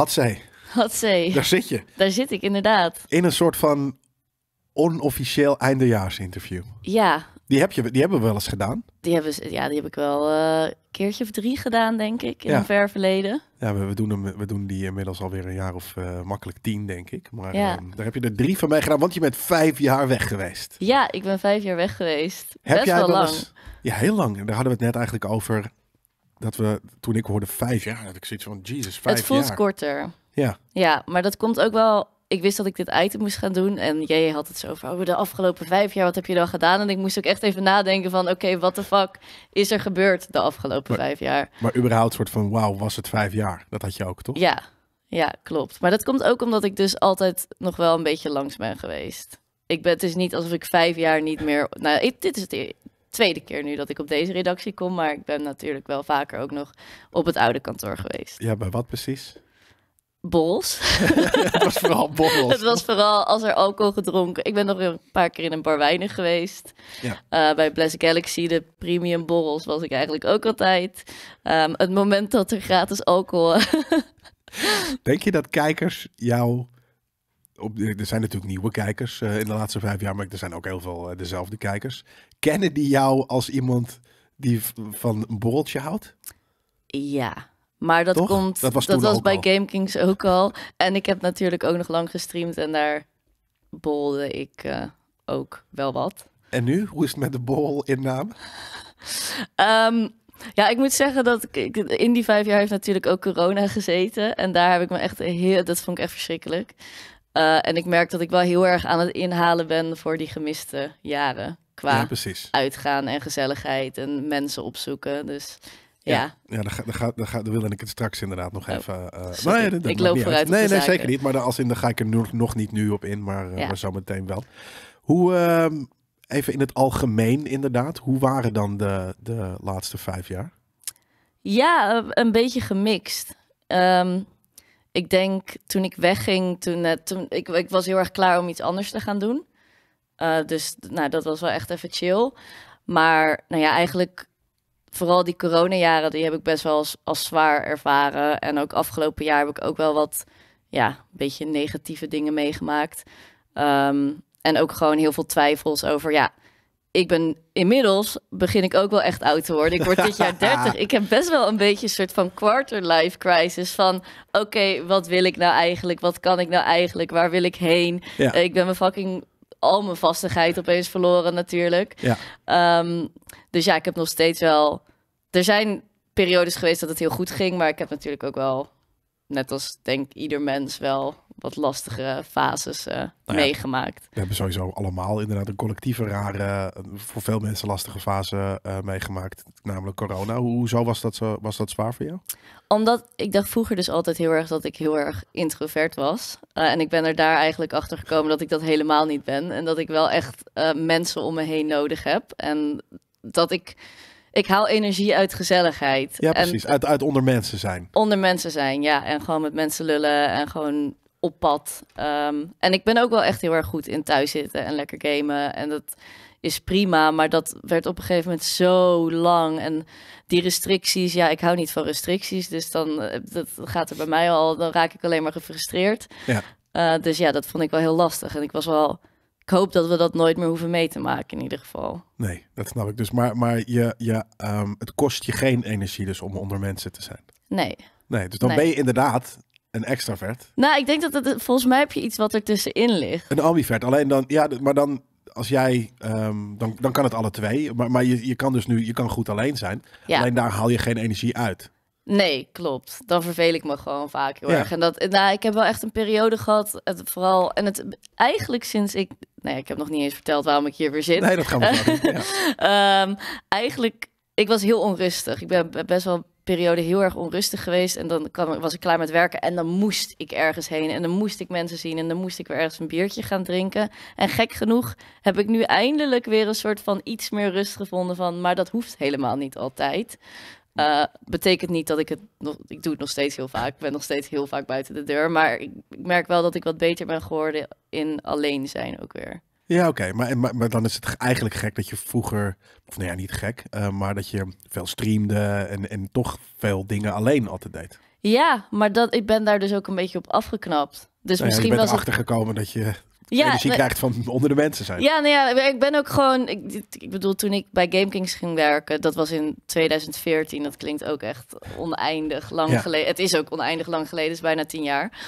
Had zij. Had zij. Daar zit je. Daar zit ik inderdaad. In een soort van onofficieel eindejaarsinterview. Ja. Die, heb je, die hebben we wel eens gedaan. Die, hebben, ja, die heb ik wel eh, keertje of drie gedaan, denk ik, in ja. ver verleden. Ja, we, we, doen hem, we doen die inmiddels alweer een jaar of eh, makkelijk tien, denk ik. Maar ja. Ehm, daar heb je er drie van mij gedaan, want je bent vijf jaar weg geweest. Ja, ik ben vijf jaar weg geweest. Best wel lang. ja, heel lang. daar hadden we het net eigenlijk over dat we, toen ik hoorde vijf jaar, dat ik zoiets van, Jesus, vijf jaar. Het voelt korter. Ja. Ja, maar dat komt ook wel... Ik wist dat ik dit item moest gaan doen. En jij had het zo over, oh, de afgelopen vijf jaar, wat heb je dan gedaan? En ik moest ook echt even nadenken van, oké, wat de fuck is er gebeurd de afgelopen vijf jaar? Maar überhaupt soort van, wauw, was het vijf jaar? Dat had je ook, toch? Ja, ja, klopt. Maar dat komt ook omdat ik dus altijd nog wel een beetje langs ben geweest. Ik ben, het is niet alsof ik vijf jaar niet meer... Nou, dit is het e- tweede keer nu dat ik op deze redactie kom. Maar ik ben natuurlijk wel vaker ook nog op het oude kantoor geweest. Ja, bij wat precies? Bols. het was vooral borrels. Het was vooral als er alcohol gedronken. Ik ben nog een paar keer in een bar geweest. Ja. Eh, bij Bless Galaxy, de premium borrels, was ik eigenlijk ook altijd. Ehm, het moment dat er gratis alcohol... Denk je dat kijkers jou op, er zijn natuurlijk nieuwe kijkers eh, in de laatste vijf jaar, maar er zijn ook heel veel eh, dezelfde kijkers. Kennen die jou als iemand die van een borreltje houdt? Ja, maar dat komt. Dat was, dat was bij Game Kings ook al. en ik heb natuurlijk ook nog lang gestreamd en daar bolde ik eh, ook wel wat. En nu, hoe is het met de bol in naam? Ehm, ja, ik moet zeggen dat ik, in die vijf jaar heeft natuurlijk ook corona gezeten. En daar heb ik me echt heel, dat vond ik echt verschrikkelijk. Eh, en ik merk dat ik wel heel erg aan het inhalen ben voor die gemiste jaren. Qua uitgaan en gezelligheid en mensen opzoeken. Dus ja. Ja, daar, daar, daar, wilde ik het straks inderdaad nog oh. even... Eh, nee, nou ik loop vooruit Nee, nee zeker niet. Maar als in, daar ga ik er nog, nog niet nu op in, maar, eh, ja. maar zo meteen wel. Hoe, ehm, even in het algemeen inderdaad, hoe waren dan de, de laatste vijf jaar? Ja, een beetje gemixt. Ehm, ik denk toen ik wegging, toen, uh, toen ik, ik, was heel erg klaar om iets anders te gaan doen. Eh, dus nou, dat was wel echt even chill. Maar nou ja, eigenlijk vooral die coronajaren, die heb ik best wel als, als zwaar ervaren. En ook afgelopen jaar heb ik ook wel wat, ja, een beetje negatieve dingen meegemaakt. Ehm, en ook gewoon heel veel twijfels over, ja, ik ben inmiddels begin ik ook wel echt oud te worden. Ik word dit jaar 30. Ik heb best wel een beetje een soort van quarter life crisis van oké, wat wil ik nou eigenlijk? Wat kan ik nou eigenlijk? Waar wil ik heen? Eh, ik ben mijn fucking al mijn vastigheid opeens verloren natuurlijk. Ja. Ehm, dus ja, ik heb nog steeds wel er zijn periodes geweest dat het heel goed ging, maar ik heb natuurlijk ook wel net als denk ieder mens wel wat lastige fases eh, nou meegemaakt. We hebben sowieso allemaal inderdaad een collectieve rare, eh, voor veel mensen lastige fase eh, meegemaakt, namelijk corona. Hoezo was dat, zo, was dat zwaar voor jou? Omdat ik dacht vroeger dus altijd heel erg dat ik heel erg introvert was. en ik ben er daar eigenlijk achter gekomen dat ik dat helemaal niet ben. En dat ik wel echt mensen om me heen nodig heb. En dat ik ik haal energie uit gezelligheid. Ja, precies. uit, uit onder mensen zijn. Onder mensen zijn, ja. En gewoon met mensen lullen en gewoon op pad. Ehm, en ik ben ook wel echt heel erg goed in thuis zitten en lekker gamen. En dat is prima, maar dat werd op een gegeven moment zo lang. En die restricties, ja, ik hou niet van restricties. Dus dan eh, dat gaat er bij mij al, dan raak ik alleen maar gefrustreerd. Ja. Eh, dus ja, dat vond ik wel heel lastig. En ik was wel ik hoop dat we dat nooit meer hoeven mee te maken in ieder geval. Nee, dat snap ik dus. Maar, maar je, je, ehm, het kost je geen energie dus om onder mensen te zijn. Nee. Nee, dus dan ben je inderdaad een extravert? Nou, ik denk dat het volgens mij heb je iets wat er tussenin ligt. Een ambivert. Alleen dan, ja, maar dan als jij, ehm, dan, dan kan het alle twee. Maar, maar je, je kan dus nu, je kan goed alleen zijn. Ja. Alleen daar haal je geen energie uit. Nee, klopt. Dan verveel ik me gewoon vaak heel erg. En dat, nou, ik heb wel echt een periode gehad, het, vooral, en het eigenlijk sinds ik, nee, ik heb nog niet eens verteld waarom ik hier weer zit. Nee, dat gaan we ehm, eigenlijk, ik was heel onrustig. Ik ben best wel periode heel erg onrustig geweest. En dan kwam, was ik klaar met werken. En dan moest ik ergens heen. En dan moest ik mensen zien. En dan moest ik weer ergens een biertje gaan drinken. En gek genoeg heb ik nu eindelijk weer een soort van iets meer rust gevonden van. Maar dat hoeft helemaal niet altijd. Uh, betekent niet dat ik het nog. Ik doe het nog steeds heel vaak. Ik ben nog steeds heel vaak buiten de deur. Maar ik, ik merk wel dat ik wat beter ben geworden in alleen zijn ook weer. Ja, oké. Maar, maar, maar, dan is het eigenlijk gek dat je vroeger, of nou ja, niet gek, eh, maar dat je veel streamde en, en toch veel dingen alleen altijd deed. Ja, maar dat, ik ben daar dus ook een beetje op afgeknapt. Dus nou misschien wel je bent erachter het... gekomen dat je ja, energie krijgt van onder de mensen zijn. Ja, nou ja, ik ben ook gewoon... Ik, ik bedoel, toen ik bij GameKings ging werken, dat was in 2014. Dat klinkt ook echt oneindig lang geleden. Het is ook oneindig lang geleden, het is bijna tien jaar.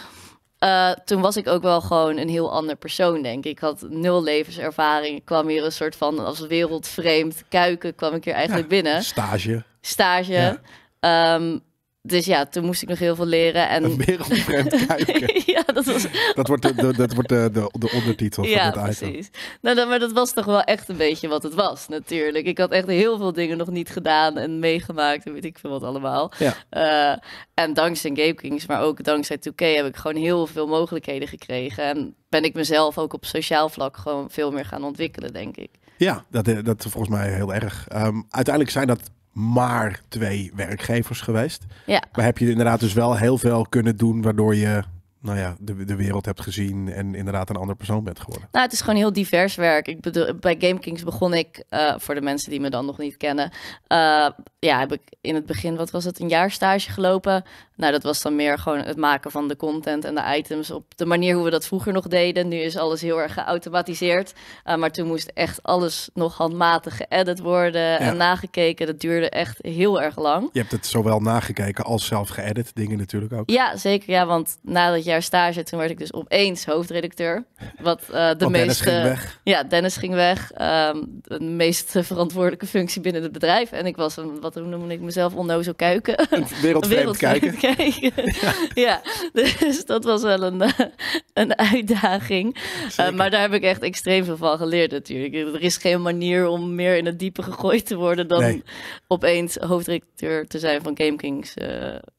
Eh, toen was ik ook wel gewoon een heel ander persoon, denk ik. Ik had nul levenservaring. Ik kwam hier een soort van als wereldvreemd kuiken kwam ik hier eigenlijk binnen. Stage. Stage. Ja. Ehm, dus ja, toen moest ik nog heel veel leren. En... Een wereldvreemd kijken. ja, dat, was... dat wordt, de, dat wordt de, de, de ondertitel ja, van het item. precies. Nou, maar dat was toch wel echt een beetje wat het was, natuurlijk. Ik had echt heel veel dingen nog niet gedaan en meegemaakt en weet ik veel wat allemaal. Ja. Eh, en dankzij Game Kings, maar ook dankzij 2K heb ik gewoon heel veel mogelijkheden gekregen. En ben ik mezelf ook op sociaal vlak gewoon veel meer gaan ontwikkelen, denk ik. Ja, dat, eh, dat volgens mij heel erg. Ehm, uiteindelijk zijn dat maar twee werkgevers geweest. Ja. Maar heb je inderdaad dus wel heel veel kunnen doen waardoor je nou ja, de, de wereld hebt gezien en inderdaad een ander persoon bent geworden? Nou, het is gewoon heel divers werk. Ik bedoel, bij GameKings begon ik, eh, voor de mensen die me dan nog niet kennen, eh, ja, heb ik in het begin, wat was het, een jaar stage gelopen. Nou, dat was dan meer gewoon het maken van de content en de items op de manier hoe we dat vroeger nog deden. Nu is alles heel erg geautomatiseerd, eh, maar toen moest echt alles nog handmatig geëdit worden en nagekeken. Dat duurde echt heel erg lang. Je hebt het zowel nagekeken als zelf geëdit, dingen natuurlijk ook. Ja, zeker. Ja, want nadat je jaar stage. Toen werd ik dus opeens hoofdredacteur. Wat eh, de meeste. ja, Dennis ging weg. Ehm, de meest verantwoordelijke functie binnen het bedrijf. En ik was een, wat noemde ik mezelf, onnozel kuiken. Wereldvreemd kijken. Ja. dus dat was wel een, eh, een uitdaging. Eh, maar daar heb ik echt extreem veel van geleerd natuurlijk. Er is geen manier om meer in het diepe gegooid te worden dan opeens hoofdredacteur te zijn van Game Kings.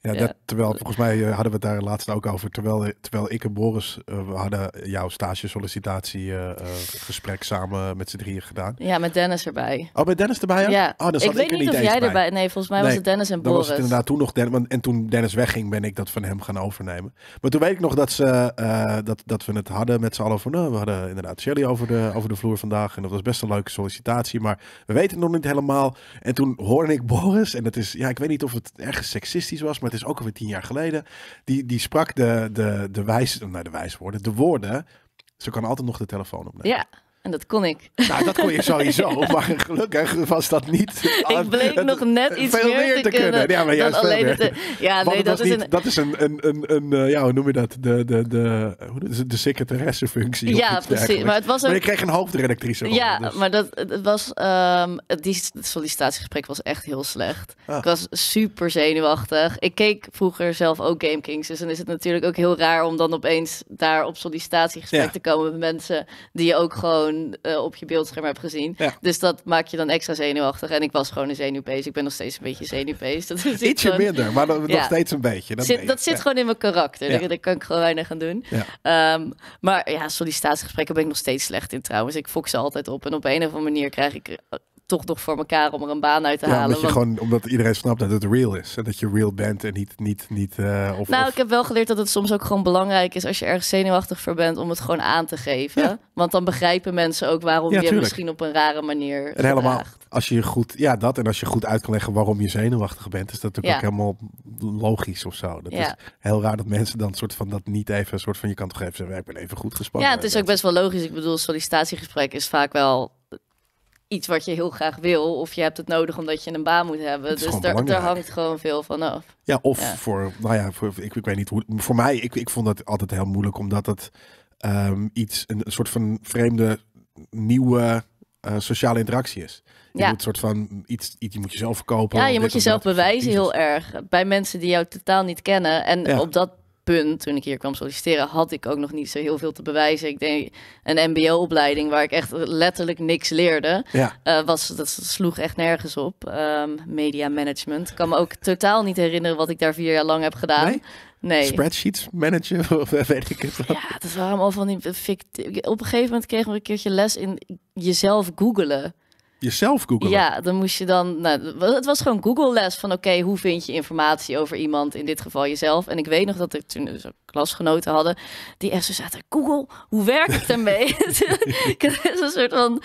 ja, Dat, terwijl volgens mij hadden we het daar laatst ook over. Terwijl terwijl, ik en Boris, eh, we hadden jouw stage sollicitatiegesprek eh, eh, uh, samen met z'n drieën gedaan. Ja, met Dennis erbij. Oh, met Dennis erbij? Ja. Oh, dan ik weet ik niet of jij erbij... Nee, volgens mij was het Dennis en dan Boris. Was het inderdaad toen nog Dennis. En toen Dennis wegging, ben ik dat van hem gaan overnemen. Maar toen weet ik nog dat, ze, dat, dat we het hadden met z'n allen over... Nou, we hadden inderdaad Shelly over de, over de vloer vandaag. En dat was best een leuke sollicitatie. Maar we weten het nog niet helemaal. En toen hoorde ik Boris. En dat is... Ja, ik weet niet of het ergens seksistisch was. Maar het is ook alweer tien jaar geleden. Die, die sprak de, de de, wijze wijs, nou, de wijs woorden, de woorden. Ze kan altijd nog de telefoon opnemen. Ja. En dat kon ik. Nou, dat kon je sowieso. Maar gelukkig was dat niet. ik bleek nog net iets meer, te, kunnen. Ja, maar juist veel meer. Eh, ja, nee, dat is, een... dat is een, een, een, eh, ja, hoe noem je dat? De, de, de, de, de secretaressefunctie. Ja, precies. Maar, het was maar je kreeg een hoofdredactrice. ja, dus- maar dat het was, ehm, die het sollicitatiegesprek was echt heel slecht. Ah. Ik was super zenuwachtig. Ik keek vroeger zelf ook Game Kings. Dus dan is het natuurlijk ook heel raar om dan opeens daar op sollicitatiegesprek te komen met mensen die je ook gewoon eh, op je beeldscherm heb gezien. Dus dat maakt je dan extra zenuwachtig. En ik was gewoon een zenuwpees. Ik ben nog steeds een beetje zenuwpees. Dat Ietsje minder, maar nog steeds een beetje. Dat, zit, dat zit gewoon in mijn karakter. Dat kan ik gewoon weinig aan doen. Ehm, maar ja, sollicitatiegesprekken ben ik nog steeds slecht in trouwens. Ik fok ze altijd op. En op een of andere manier krijg ik toch nog voor elkaar om er een baan uit te halen. Omdat, want... gewoon, omdat iedereen snapt dat het real is. En dat je real bent en niet... niet, niet eh, of, nou, ik heb wel geleerd dat het soms ook gewoon belangrijk is als je ergens zenuwachtig voor bent om het gewoon aan te geven. Want dan begrijpen mensen ook waarom je misschien op een rare manier En helemaal als je goed... Ja, dat. En als je goed uit kan leggen waarom je zenuwachtig bent, is dat natuurlijk ook helemaal logisch of zo. Dat is heel raar dat mensen dan soort van dat niet even... soort van, je kan toch even zeggen, werk ben even goed gespannen. Ja, het is ook best wel logisch. Ik bedoel, sollicitatiegesprek is vaak wel iets wat je heel graag wil. Of je hebt het nodig omdat je een baan moet hebben. Dus daar, hangt gewoon veel van af. Ja, of voor, nou ja, voor, ik, ik weet niet hoe. Voor mij, ik, ik vond dat altijd heel moeilijk omdat het ehm, iets, een, soort van vreemde, nieuwe eh, sociale interactie is. Je ja. moet soort van iets, iets, je moet jezelf verkopen. Ja, je moet jezelf bewijzen heel erg bij mensen die jou totaal niet kennen. En op dat punt, toen ik hier kwam solliciteren, had ik ook nog niet zo heel veel te bewijzen. Ik denk een MBO-opleiding waar ik echt letterlijk niks leerde, ja. Eh, was, dat sloeg echt nergens op. Ehm, media management. Ik kan me ook totaal niet herinneren wat ik daar vier jaar lang heb gedaan. Nee? Spreadsheets managen, of eh, weet ik het wel. Ja, dat waren allemaal van die... Eh, op een gegeven moment kregen we een keertje les in jezelf googelen jezelf googelen. Ja, dan moest je dan. Nou, het was gewoon Google-les van: oké, hoe vind je informatie over iemand, in dit geval jezelf. En ik weet nog dat ik toen dus klasgenoten hadden die echt zo zaten: Google, hoe werkt het ermee? Het is een soort van.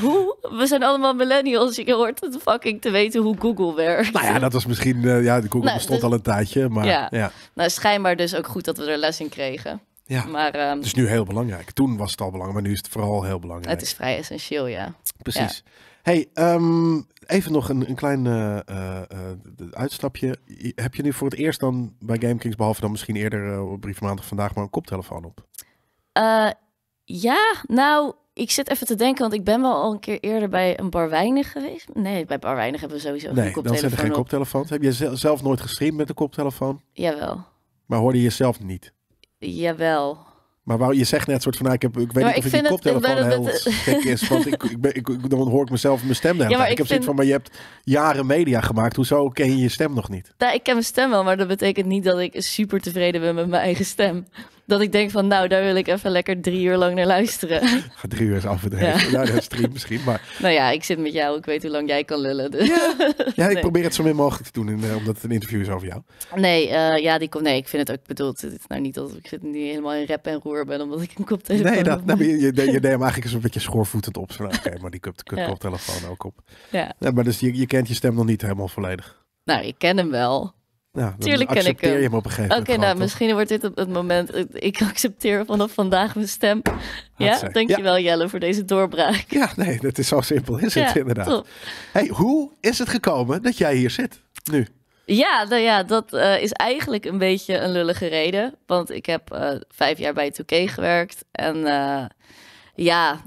Hoe? We zijn allemaal millennials. Je hoort het fucking te weten hoe Google werkt. Nou ja, dat was misschien. Uh, ja, Google nou, bestond al een tijdje. Maar ja. Nou, schijnbaar dus ook goed dat we er les in kregen. Ja, maar, ehm, het is nu heel belangrijk. Toen was het al belangrijk, maar nu is het vooral heel belangrijk. Het is vrij essentieel, ja. Precies. Hey, ehm, even nog een, een klein eh, eh, eh, uitstapje. Heb je nu voor het eerst dan bij GameKings, behalve dan misschien eerder op maandag vandaag, maar een koptelefoon op? ja, nou, ik zit even te denken, want ik ben wel al een keer eerder bij een bar weinig geweest. Nee, bij bar weinig hebben we sowieso nee, geen koptelefoon. Nee, dan zijn er geen koptelefoons. Heb je zelf nooit gestreamd met een koptelefoon? Jawel. Maar hoorde je jezelf niet? Jawel. Maar je zegt net soort van, nou, ik, heb, ik weet niet of je die koptelefoon het, heel gek is. Want ik, ik, ben, ik, dan hoor ik mezelf mijn stem. Ja, ik, heb vind... zoiets van, maar je hebt jaren media gemaakt. Hoezo ken je je stem nog niet? Ja, ik ken mijn stem wel, maar dat betekent niet dat ik super tevreden ben met mijn eigen stem dat ik denk van nou, daar wil ik even lekker drie uur lang naar luisteren. drie uur is af Ja. Nou, dat is misschien, maar... Nou ja, ik zit met jou, ik weet hoe lang jij kan lullen. Dus... Ja. ik probeer het zo min mogelijk te doen, eh, omdat het een interview is over jou. Nee, eh, ja, die, nee ik vind het ook bedoeld. Het is nou niet dat ik zit niet helemaal in rep en roer ben, omdat ik een koptelefoon Nee, dat, Nee, je, je, je, je neemt eigenlijk een beetje schoorvoetend op. Oké, maar die kop, koptelefoon ook op. Ja. ja maar dus je, je kent je stem nog niet helemaal volledig. Nou, ik ken hem wel. Nou, ja, ken ik hem. Oké, nou, misschien wordt dit op het moment. Eh, ik accepteer vanaf vandaag mijn stem. Ja, dankjewel Jelle voor deze doorbraak. Ja, nee, dat is zo simpel is het inderdaad. Hey, hoe is het gekomen dat jij hier zit nu? Ja, nou ja, dat eh, is eigenlijk een beetje een lullige reden. Want ik heb eh, vijf jaar bij 2K gewerkt en ja,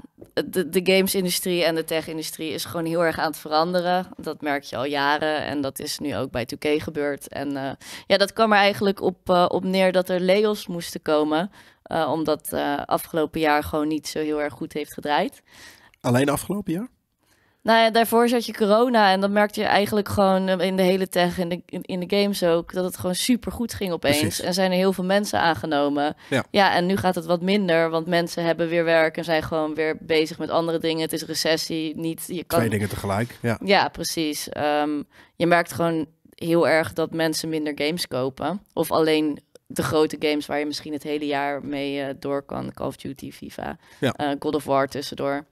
de, de gamesindustrie en de tech-industrie is gewoon heel erg aan het veranderen. Dat merk je al jaren en dat is nu ook bij 2K gebeurd. En eh, ja, dat kwam er eigenlijk op, eh, op neer dat er layoffs moesten komen. Eh, omdat afgelopen jaar gewoon niet zo heel erg goed heeft gedraaid. Alleen afgelopen jaar? Nou ja, daarvoor zat je corona en dan merkte je eigenlijk gewoon eh, in de hele tech en in, de, in de games ook. Dat het gewoon super goed ging opeens. En zijn er heel veel mensen aangenomen. Ja. ja, en nu gaat het wat minder, want mensen hebben weer werk en zijn gewoon weer bezig met andere dingen. Het is recessie, niet... Je kan... Twee dingen tegelijk, ja. Ja, precies. Ehm, je merkt gewoon heel erg dat mensen minder games kopen. Of alleen de grote games waar je misschien het hele jaar mee eh, door kan. Call of Duty, FIFA, eh, God of War tussendoor.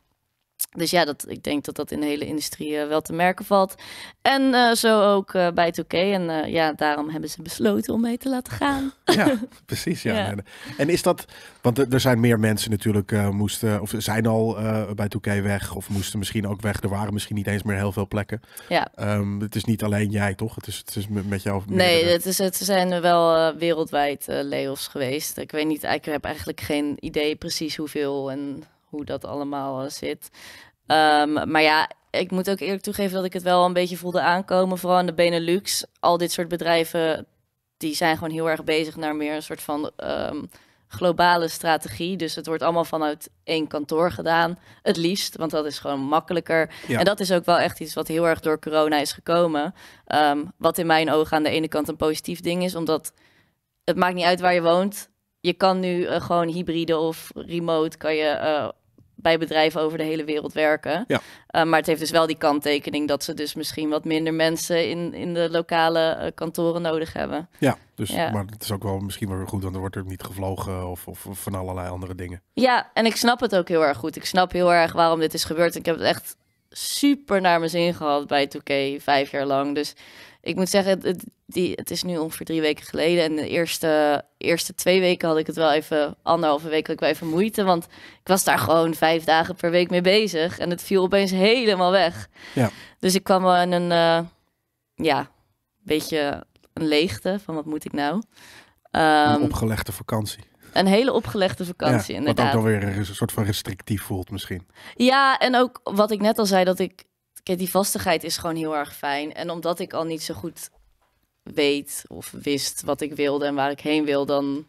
Dus ja, dat, ik denk dat dat in de hele industrie eh, wel te merken valt. En eh, zo ook eh, bij 2 En ja, daarom hebben ze besloten om mee te laten gaan. Ja, precies. Ja. En is dat, want er zijn meer mensen natuurlijk moesten, of zijn al bij 2 weg, of moesten misschien ook weg. Er waren misschien niet eens meer heel veel plekken. Ja. Ehm, het is niet alleen jij, toch? Het is, het is met jou. Nee, het, is, het zijn wel wereldwijd layoffs geweest. Ik weet niet, ik heb eigenlijk geen idee precies hoeveel en hoe dat allemaal zit. Ehm, maar ja, ik moet ook eerlijk toegeven dat ik het wel een beetje voelde aankomen. Vooral in de Benelux. Al dit soort bedrijven die zijn gewoon heel erg bezig naar meer een soort van ehm, globale strategie. Dus het wordt allemaal vanuit één kantoor gedaan. Het liefst, want dat is gewoon makkelijker. En dat is ook wel echt iets wat heel erg door corona is gekomen. Ehm, wat in mijn ogen aan de ene kant een positief ding is, omdat het maakt niet uit waar je woont. Je kan nu eh, gewoon hybride of remote kan je uh, bij bedrijven over de hele wereld werken. Ja. Eh, maar het heeft dus wel die kanttekening dat ze dus misschien wat minder mensen in, in de lokale eh, kantoren nodig hebben. Ja, dus, ja. maar het is ook wel misschien wel goed, want er wordt er niet gevlogen of, of, van allerlei andere dingen. Ja, en ik snap het ook heel erg goed. Ik snap heel erg waarom dit is gebeurd. Ik heb het echt super naar mijn zin gehad bij 2K vijf jaar lang. Dus ik moet zeggen, het, die, het is nu ongeveer drie weken geleden. En de eerste, eerste twee weken had ik het wel even, anderhalve week had ik even moeite. Want ik was daar gewoon vijf dagen per week mee bezig. En het viel opeens helemaal weg. Ja. Dus ik kwam wel in een, eh, ja, beetje een leegte van wat moet ik nou? een ehm, opgelegde vakantie. Een hele opgelegde vakantie, ja, inderdaad. Wat ook weer een soort van restrictief voelt misschien. Ja, en ook wat ik net al zei, dat ik... Kijk, die vastigheid is gewoon heel erg fijn. En omdat ik al niet zo goed weet of wist wat ik wilde en waar ik heen wil, dan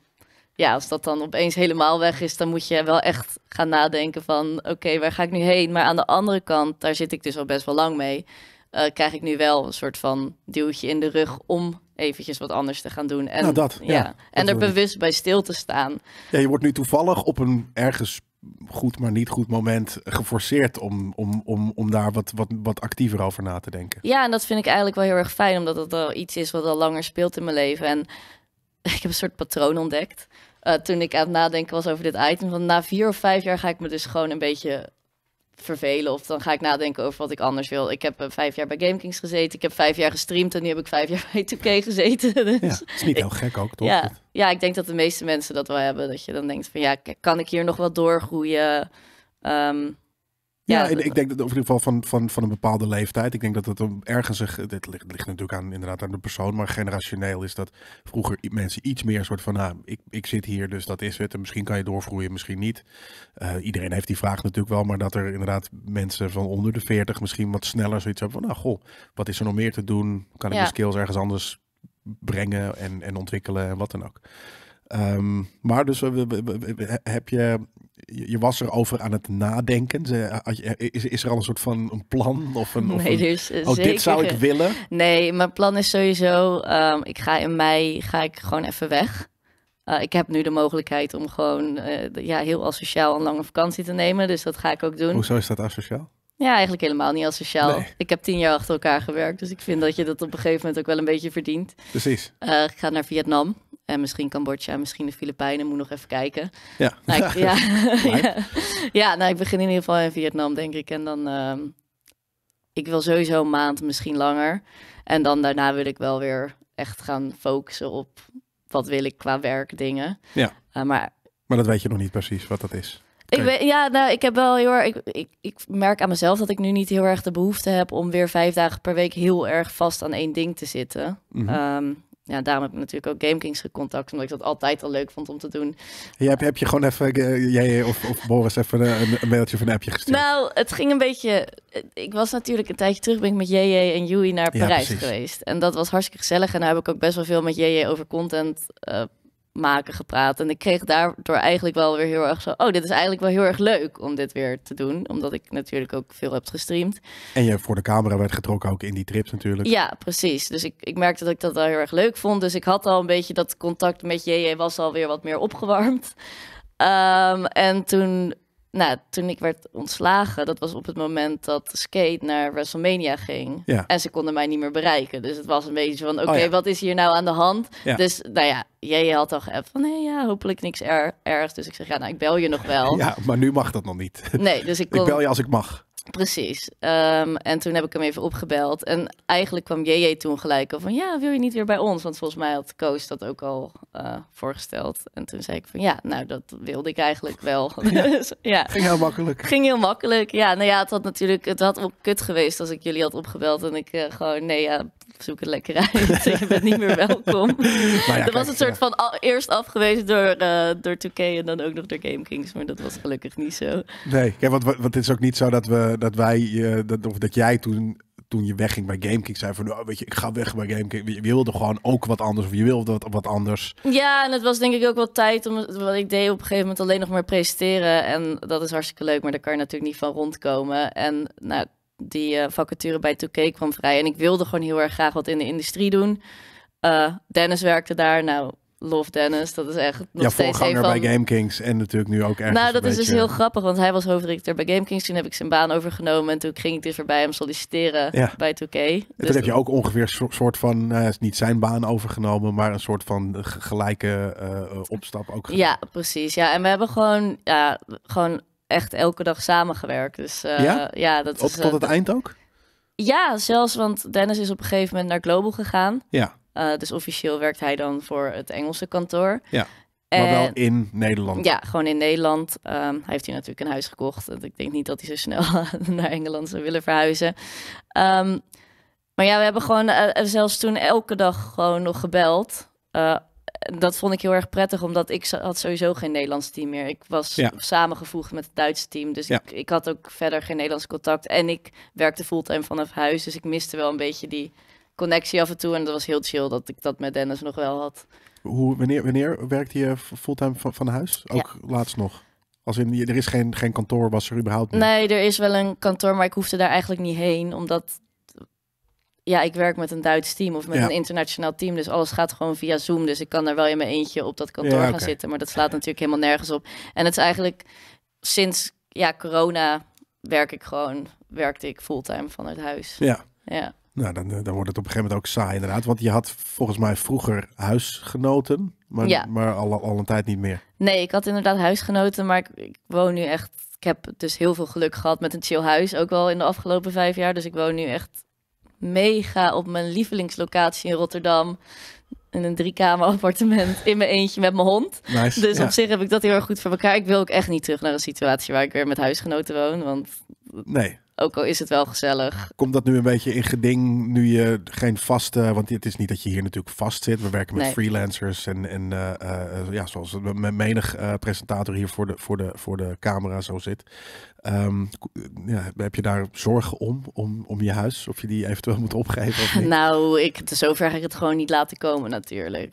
ja, als dat dan opeens helemaal weg is, dan moet je wel echt gaan nadenken van oké, waar ga ik nu heen? Maar aan de andere kant, daar zit ik dus al best wel lang mee. Eh, krijg ik nu wel een soort van duwtje in de rug om eventjes wat anders te gaan doen. En, nou, dat, ja, en er bewust bij stil te staan. Ja, je wordt nu toevallig op een ergens goed, maar niet goed moment geforceerd om, om, om, om daar wat, wat, wat actiever over na te denken. Ja, en dat vind ik eigenlijk wel heel erg fijn, omdat dat al iets is wat al langer speelt in mijn leven. En ik heb een soort patroon ontdekt. Eh, toen ik aan het nadenken was over dit item. Van na vier of vijf jaar ga ik me dus gewoon een beetje vervelen. Of dan ga ik nadenken over wat ik anders wil. Ik heb eh, vijf jaar bij GameKings gezeten. Ik heb vijf jaar gestreamd en nu heb ik vijf jaar bij 2K gezeten. Dus ja, dat is niet heel gek ook, toch? Ja, ja, ik denk dat de meeste mensen dat wel hebben. Dat je dan denkt van ja, kan ik hier nog wel doorgroeien? Ehm, ja, ik denk dat over in ieder geval van, van, van een bepaalde leeftijd. Ik denk dat het ergens, dit ligt, ligt natuurlijk aan, inderdaad aan de persoon, maar generationeel is dat vroeger mensen iets meer soort van, nou, ik, ik zit hier, dus dat is het. En misschien kan je doorgroeien, misschien niet. Eh, iedereen heeft die vraag natuurlijk wel, maar dat er inderdaad mensen van onder de 40 misschien wat sneller zoiets hebben van, nou goh, wat is er nog meer te doen? Kan ik mijn skills ergens anders brengen en, en ontwikkelen en wat dan ook? Ehm, maar dus heb je je was er over aan het nadenken. Is, is er al een soort van een plan of een. Of nee, dus een, oh, dit zou ik willen. Nee, mijn plan is sowieso. Ehm, ik ga in mei ga ik gewoon even weg. Eh, ik heb nu de mogelijkheid om gewoon eh, ja, heel asociaal een lange vakantie te nemen. Dus dat ga ik ook doen. Hoezo is dat asociaal? Ja, eigenlijk helemaal niet asociaal. Ik heb tien jaar achter elkaar gewerkt. Dus ik vind dat je dat op een gegeven moment ook wel een beetje verdient. Precies. Eh, ik ga naar Vietnam. En eh, misschien Cambodja, misschien de Filipijnen, moet nog even kijken. Ja. Nou, ik, ja. ja. ja, nou ik begin in ieder geval in Vietnam, denk ik. En dan, ehm, ik wil sowieso een maand, misschien langer. En dan daarna wil ik wel weer echt gaan focussen op wat wil ik qua werk dingen. Ja. Eh, maar, maar dat weet je nog niet precies wat dat is. Ik weet, ja, nou, ik heb wel heel erg. Ik, ik, ik, merk aan mezelf dat ik nu niet heel erg de behoefte heb om weer vijf dagen per week heel erg vast aan één ding te zitten. Mm ja, daarom heb ik natuurlijk ook GameKings gecontact, omdat ik dat altijd al leuk vond om te doen. Je heb, je gewoon even, eh, jij of, Boris, even eh, een, mailtje van een appje gestuurd? Nou, het ging een beetje... Eh, ik was natuurlijk een tijdje terug, ben ik met JJ en Yui naar Parijs geweest. En dat was hartstikke gezellig. En daar heb ik ook best wel veel met JJ over content uh, maken gepraat. En ik kreeg daardoor eigenlijk wel weer heel erg zo... oh, dit is eigenlijk wel heel erg leuk om dit weer te doen. Omdat ik natuurlijk ook veel heb gestreamd. En je voor de camera werd getrokken ook in die trips natuurlijk. Ja, precies. Dus ik, ik merkte dat ik dat wel heel erg leuk vond. Dus ik had al een beetje dat contact met JJ was alweer wat meer opgewarmd. Ehm, en toen, nou, toen ik werd ontslagen, dat was op het moment dat Skate naar WrestleMania ging. Ja. En ze konden mij niet meer bereiken. Dus het was een beetje van, oh oké, wat is hier nou aan de hand? Ja. Dus nou ja, jij had al geappt van, nee, ja, hopelijk niks erg, ergs. Dus ik zeg, ja, nou, ik bel je nog wel. Ja, maar nu mag dat nog niet. Nee, dus ik, ik bel je als ik mag. Precies. Ehm, en toen heb ik hem even opgebeld. En eigenlijk kwam JJ toen gelijk al van, ja, wil je niet weer bij ons? Want volgens mij had Koos dat ook al eh, voorgesteld. En toen zei ik van, ja, nou, dat wilde ik eigenlijk wel. Dus, ja, Ging heel makkelijk. Ging heel makkelijk, ja. Nou ja, het had natuurlijk, het had ook kut geweest als ik jullie had opgebeld. En ik eh, gewoon, nee, ja, zoek het lekker uit. je bent niet meer welkom. Nou ja, dat was een soort van al, eerst afgewezen door, uh, door 2K en dan ook nog door Game Kings. Maar dat was gelukkig niet zo. Nee, kijk, want, wat het is ook niet zo dat, we, dat wij, uh, dat, of dat jij toen toen je wegging bij Kings zei van, oh, weet je, ik ga weg bij Kings, Je wilde gewoon ook wat anders of je wilde wat, wat anders. Ja, en het was denk ik ook wel tijd om, wat ik deed op een gegeven moment alleen nog maar presenteren. En dat is hartstikke leuk, maar daar kan je natuurlijk niet van rondkomen. En nou, die eh, vacature bij 2 kwam vrij. En ik wilde gewoon heel erg graag wat in de industrie doen. Eh, Dennis werkte daar. Nou, love Dennis. Dat is echt nog ja, steeds een van... bij GameKings en natuurlijk nu ook ergens Nou, dat is dus heel grappig, want hij was hoofddirecteur bij GameKings. Toen heb ik zijn baan overgenomen en toen ging ik dus voorbij hem solliciteren bij 2K. Dus toen heb je ook ongeveer een soort van, eh, niet zijn baan overgenomen, maar een soort van gelijke opstap ook Ja, precies. Ja, en we hebben gewoon, ja, gewoon echt elke dag samengewerkt. Dus eh, ja? dat is, tot eh, het eind ook? Ja, zelfs, want Dennis is op een gegeven moment naar Global gegaan. Ja. Eh, dus officieel werkt hij dan voor het Engelse kantoor. Ja. maar wel in Nederland. Ja, gewoon in Nederland. Um, hij heeft hier natuurlijk een huis gekocht. Ik denk niet dat hij zo snel naar Engeland zou willen verhuizen. Ehm, maar ja, we hebben gewoon zelfs toen elke dag gewoon nog gebeld dat vond ik heel erg prettig, omdat ik had sowieso geen Nederlands team meer. Ik was samengevoegd met het Duitse team, dus ik, ik, had ook verder geen Nederlands contact. En ik werkte fulltime vanaf huis, dus ik miste wel een beetje die connectie af en toe. En dat was heel chill dat ik dat met Dennis nog wel had. Hoe, wanneer, wanneer werkte je fulltime van, van huis? Ook laatst nog? Als in, er is geen, geen kantoor, was er überhaupt Nee, er is wel een kantoor, maar ik hoefde daar eigenlijk niet heen. Omdat ja, ik werk met een Duits team of met een internationaal team. Dus alles gaat gewoon via Zoom. Dus ik kan daar wel in mijn eentje op dat kantoor gaan zitten. Maar dat slaat natuurlijk helemaal nergens op. En het is eigenlijk sinds ja, corona werk ik gewoon, werkte ik fulltime vanuit huis. Ja. ja. Nou, dan, eh, dan wordt het op een gegeven moment ook saai inderdaad. Want je had volgens mij vroeger huisgenoten, maar, ja. maar al, al een tijd niet meer. Nee, ik had inderdaad huisgenoten, maar ik, ik woon nu echt ik heb dus heel veel geluk gehad met een chill huis, ook wel in de afgelopen vijf jaar. Dus ik woon nu echt mega op mijn lievelingslocatie in Rotterdam. In een driekamer appartement in mijn eentje met mijn hond. dus op zich heb ik dat heel erg goed voor elkaar. Ik wil ook echt niet terug naar een situatie waar ik weer met huisgenoten woon. Want nee. Ook al is het wel gezellig. Komt dat nu een beetje in geding nu je geen vaste. Want het is niet dat je hier natuurlijk vast zit. We werken met freelancers en, en uh, uh, ja, zoals menig eh, presentator hier voor de, voor, de, voor de camera zo zit. Ehm, ja, heb je daar zorgen om, om, om je huis? Of je die eventueel moet opgeven? Of Nou, ik, zover ga ik het gewoon niet laten komen natuurlijk.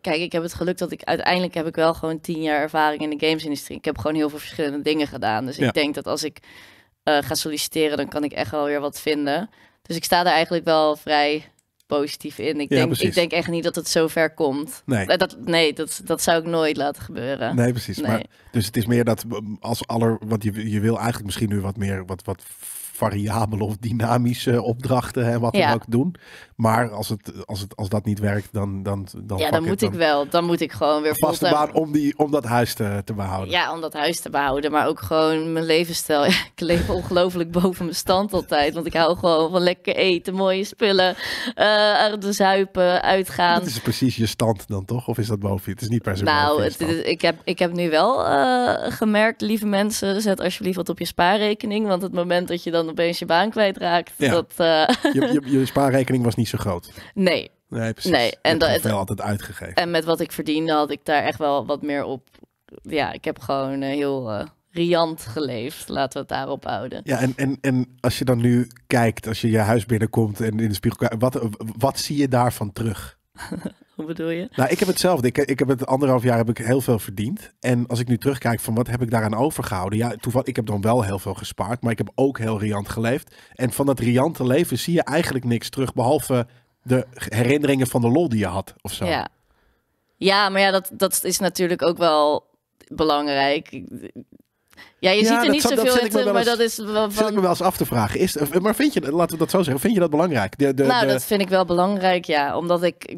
kijk, ik heb het geluk dat ik uiteindelijk heb ik wel gewoon tien jaar ervaring in de gamesindustrie. Ik heb gewoon heel veel verschillende dingen gedaan. Dus ik denk dat als ik uh, ga solliciteren, dan kan ik echt wel weer wat vinden. Dus ik sta daar eigenlijk wel vrij positief in. Ik, denk, ik denk echt niet dat het zo ver komt. Nee, eh, dat, nee dat, dat zou ik nooit laten gebeuren. Nee, precies. Maar, dus het is meer dat ehm, als aller, wat je, je wil eigenlijk misschien nu wat meer wat, wat variabele of dynamische eh, opdrachten en wat ja. dan ook doen. Maar als, het, als, het, als dat niet werkt, dan. dan, dan ja, dan moet ik wel. Dan moet ik gewoon weer. Vaste baan om, die, om dat huis te, te behouden. Ja, om dat huis te behouden. Maar ook gewoon mijn levensstijl. Ja, ik leef ongelooflijk boven mijn stand altijd. Want ik hou gewoon van lekker eten, mooie spullen. Uh, de zuipen, uitgaan. Dat is precies je stand dan toch? Of is dat boven je? Het is niet per se. Nou, het, ik, heb, ik heb nu wel eh, gemerkt, lieve mensen, zet alsjeblieft wat op je spaarrekening. Want het moment dat je dan opeens je baan kwijtraakt. Dat, eh, je, je, je, spaarrekening was niet zo groot. Nee. Nee, precies. Nee, en dat is wel altijd uitgegeven. En met wat ik verdiende had ik daar echt wel wat meer op. Ja, ik heb gewoon eh, heel eh, riant geleefd. Laten we het daarop houden. Ja, en, en, en als je dan nu kijkt, als je je huis binnenkomt en in de spiegel kijkt, wat, wat zie je daarvan terug? Hoe bedoel je? Nou, ik heb hetzelfde. Ik, ik heb het anderhalf jaar heb ik heel veel verdiend. En als ik nu terugkijk van wat heb ik daaraan overgehouden? Ja, toevallig, ik heb dan wel heel veel gespaard, maar ik heb ook heel riant geleefd. En van dat riante leven zie je eigenlijk niks terug, behalve de herinneringen van de lol die je had of zo. Ja, ja maar ja, dat, dat is natuurlijk ook wel belangrijk. Ja, je ziet er niet zoveel in, maar dat is wel van... ik me wel eens af te vragen. Is, eh, maar vind je, laten we dat zo zeggen, vind je dat belangrijk? De, de, nou, dat vind ik wel belangrijk, ja. Omdat ik,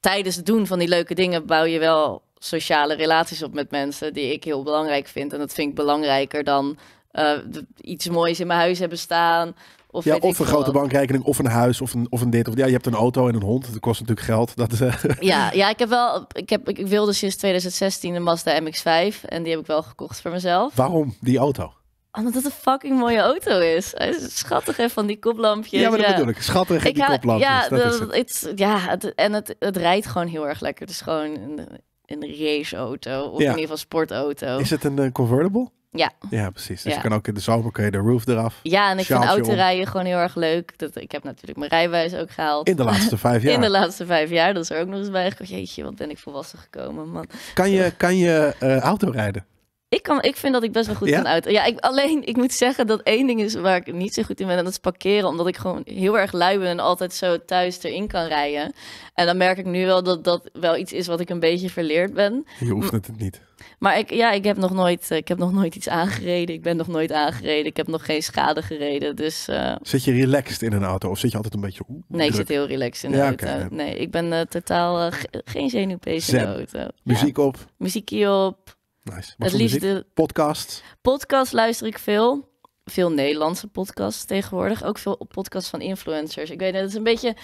Tijdens het doen van die leuke dingen bouw je wel sociale relaties op met mensen die ik heel belangrijk vind. En dat vind ik belangrijker dan eh, iets moois in mijn huis hebben staan. Of, ja, of een grote bankrekening, of een huis, of een, of een dit. Of, ja, je hebt een auto en een hond. Dat kost natuurlijk geld. Dat eh, ja, ja, ik heb wel. Ik, heb, ik wilde sinds 2016 de Mazda MX5. En die heb ik wel gekocht voor mezelf. Waarom die auto? Omdat het een fucking mooie auto is. Hij is schattig hè, van die koplampjes. Ja, maar dat bedoel ik. Schattig en die koplampjes. Ja, dat, is het. ja en het, het rijdt gewoon heel erg lekker. Het is gewoon een, een raceauto. Of ja. in ieder geval sportauto. Is het een eh, convertible? Ja. Ja, precies. Dus je kan ook in de zomer kun je de roof eraf. Ja, en ik vind autorijden rijden gewoon heel erg leuk. Dat, ik heb natuurlijk mijn rijbewijs ook gehaald. In de laatste vijf jaar. in de laatste vijf jaar. Dat is er ook nog eens bij Jeetje, wat ben ik volwassen gekomen, man. Kan je, kan je uh, eh, auto rijden? Ik, kan, ik vind dat ik best wel goed ja? kan auto. Ja, ik, alleen ik moet zeggen dat één ding is waar ik niet zo goed in ben. En dat is parkeren. Omdat ik gewoon heel erg lui ben en altijd zo thuis erin kan rijden. En dan merk ik nu wel dat dat wel iets is wat ik een beetje verleerd ben. Je oefent het niet. Maar ik, ja, ik, heb nog nooit, eh, ik heb nog nooit iets aangereden. Ik ben nog nooit aangereden. Ik heb nog geen schade gereden. Dus, eh, Zit je relaxed in een auto of zit je altijd een beetje... op? nee, ik zit heel relaxed in de auto. Nee, ik ben eh, totaal geen zenuwpees in de auto. Muziek op? Muziekje op. Nice. het Podcast? Podcast luister ik veel veel Nederlandse podcasts tegenwoordig. Ook veel podcasts van influencers. Ik weet het, het is een beetje.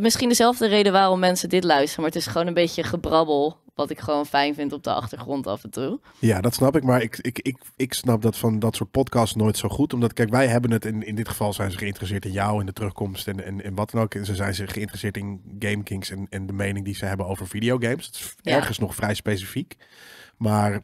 Misschien dezelfde reden waarom mensen dit luisteren. Maar het is gewoon een beetje gebrabbel wat ik gewoon fijn vind op de achtergrond af en toe. Ja, dat snap ik. Maar ik, ik, ik, ik snap dat van dat soort podcasts nooit zo goed. Omdat, kijk, wij hebben het in, in dit geval zijn ze geïnteresseerd in jou en de terugkomst en, en, en wat dan ook. En ze zijn ze geïnteresseerd in GameKings en, en de mening die ze hebben over videogames. Het is ergens nog vrij specifiek. Maar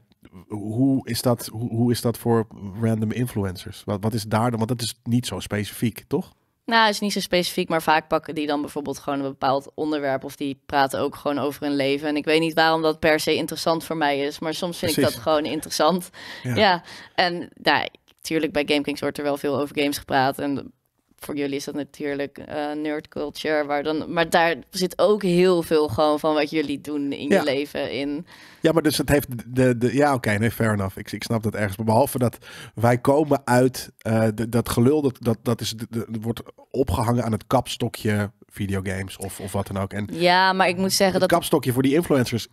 hoe is dat, hoe, hoe is dat voor random influencers? Wat, wat is daar dan? Want dat is niet zo specifiek, toch? Nou, is niet zo specifiek, maar vaak pakken die dan bijvoorbeeld gewoon een bepaald onderwerp of die praten ook gewoon over hun leven. En ik weet niet waarom dat per se interessant voor mij is, maar soms vind ik dat gewoon interessant. Ja, ja. en nou, natuurlijk bij GameKings wordt er wel veel over games gepraat en voor jullie is dat natuurlijk uh, nerd culture. Waar dan, maar daar zit ook heel veel gewoon van wat jullie doen in je leven in. Ja, maar dus het heeft de. de ja, oké, nee, fair enough. Ik, ik snap dat ergens. behalve dat wij komen uit eh, dat gelul, dat, dat, dat is, de, wordt opgehangen aan het kapstokje videogames of, of wat dan ook. En ja, maar ik moet zeggen dat. Het kapstokje voor die influencers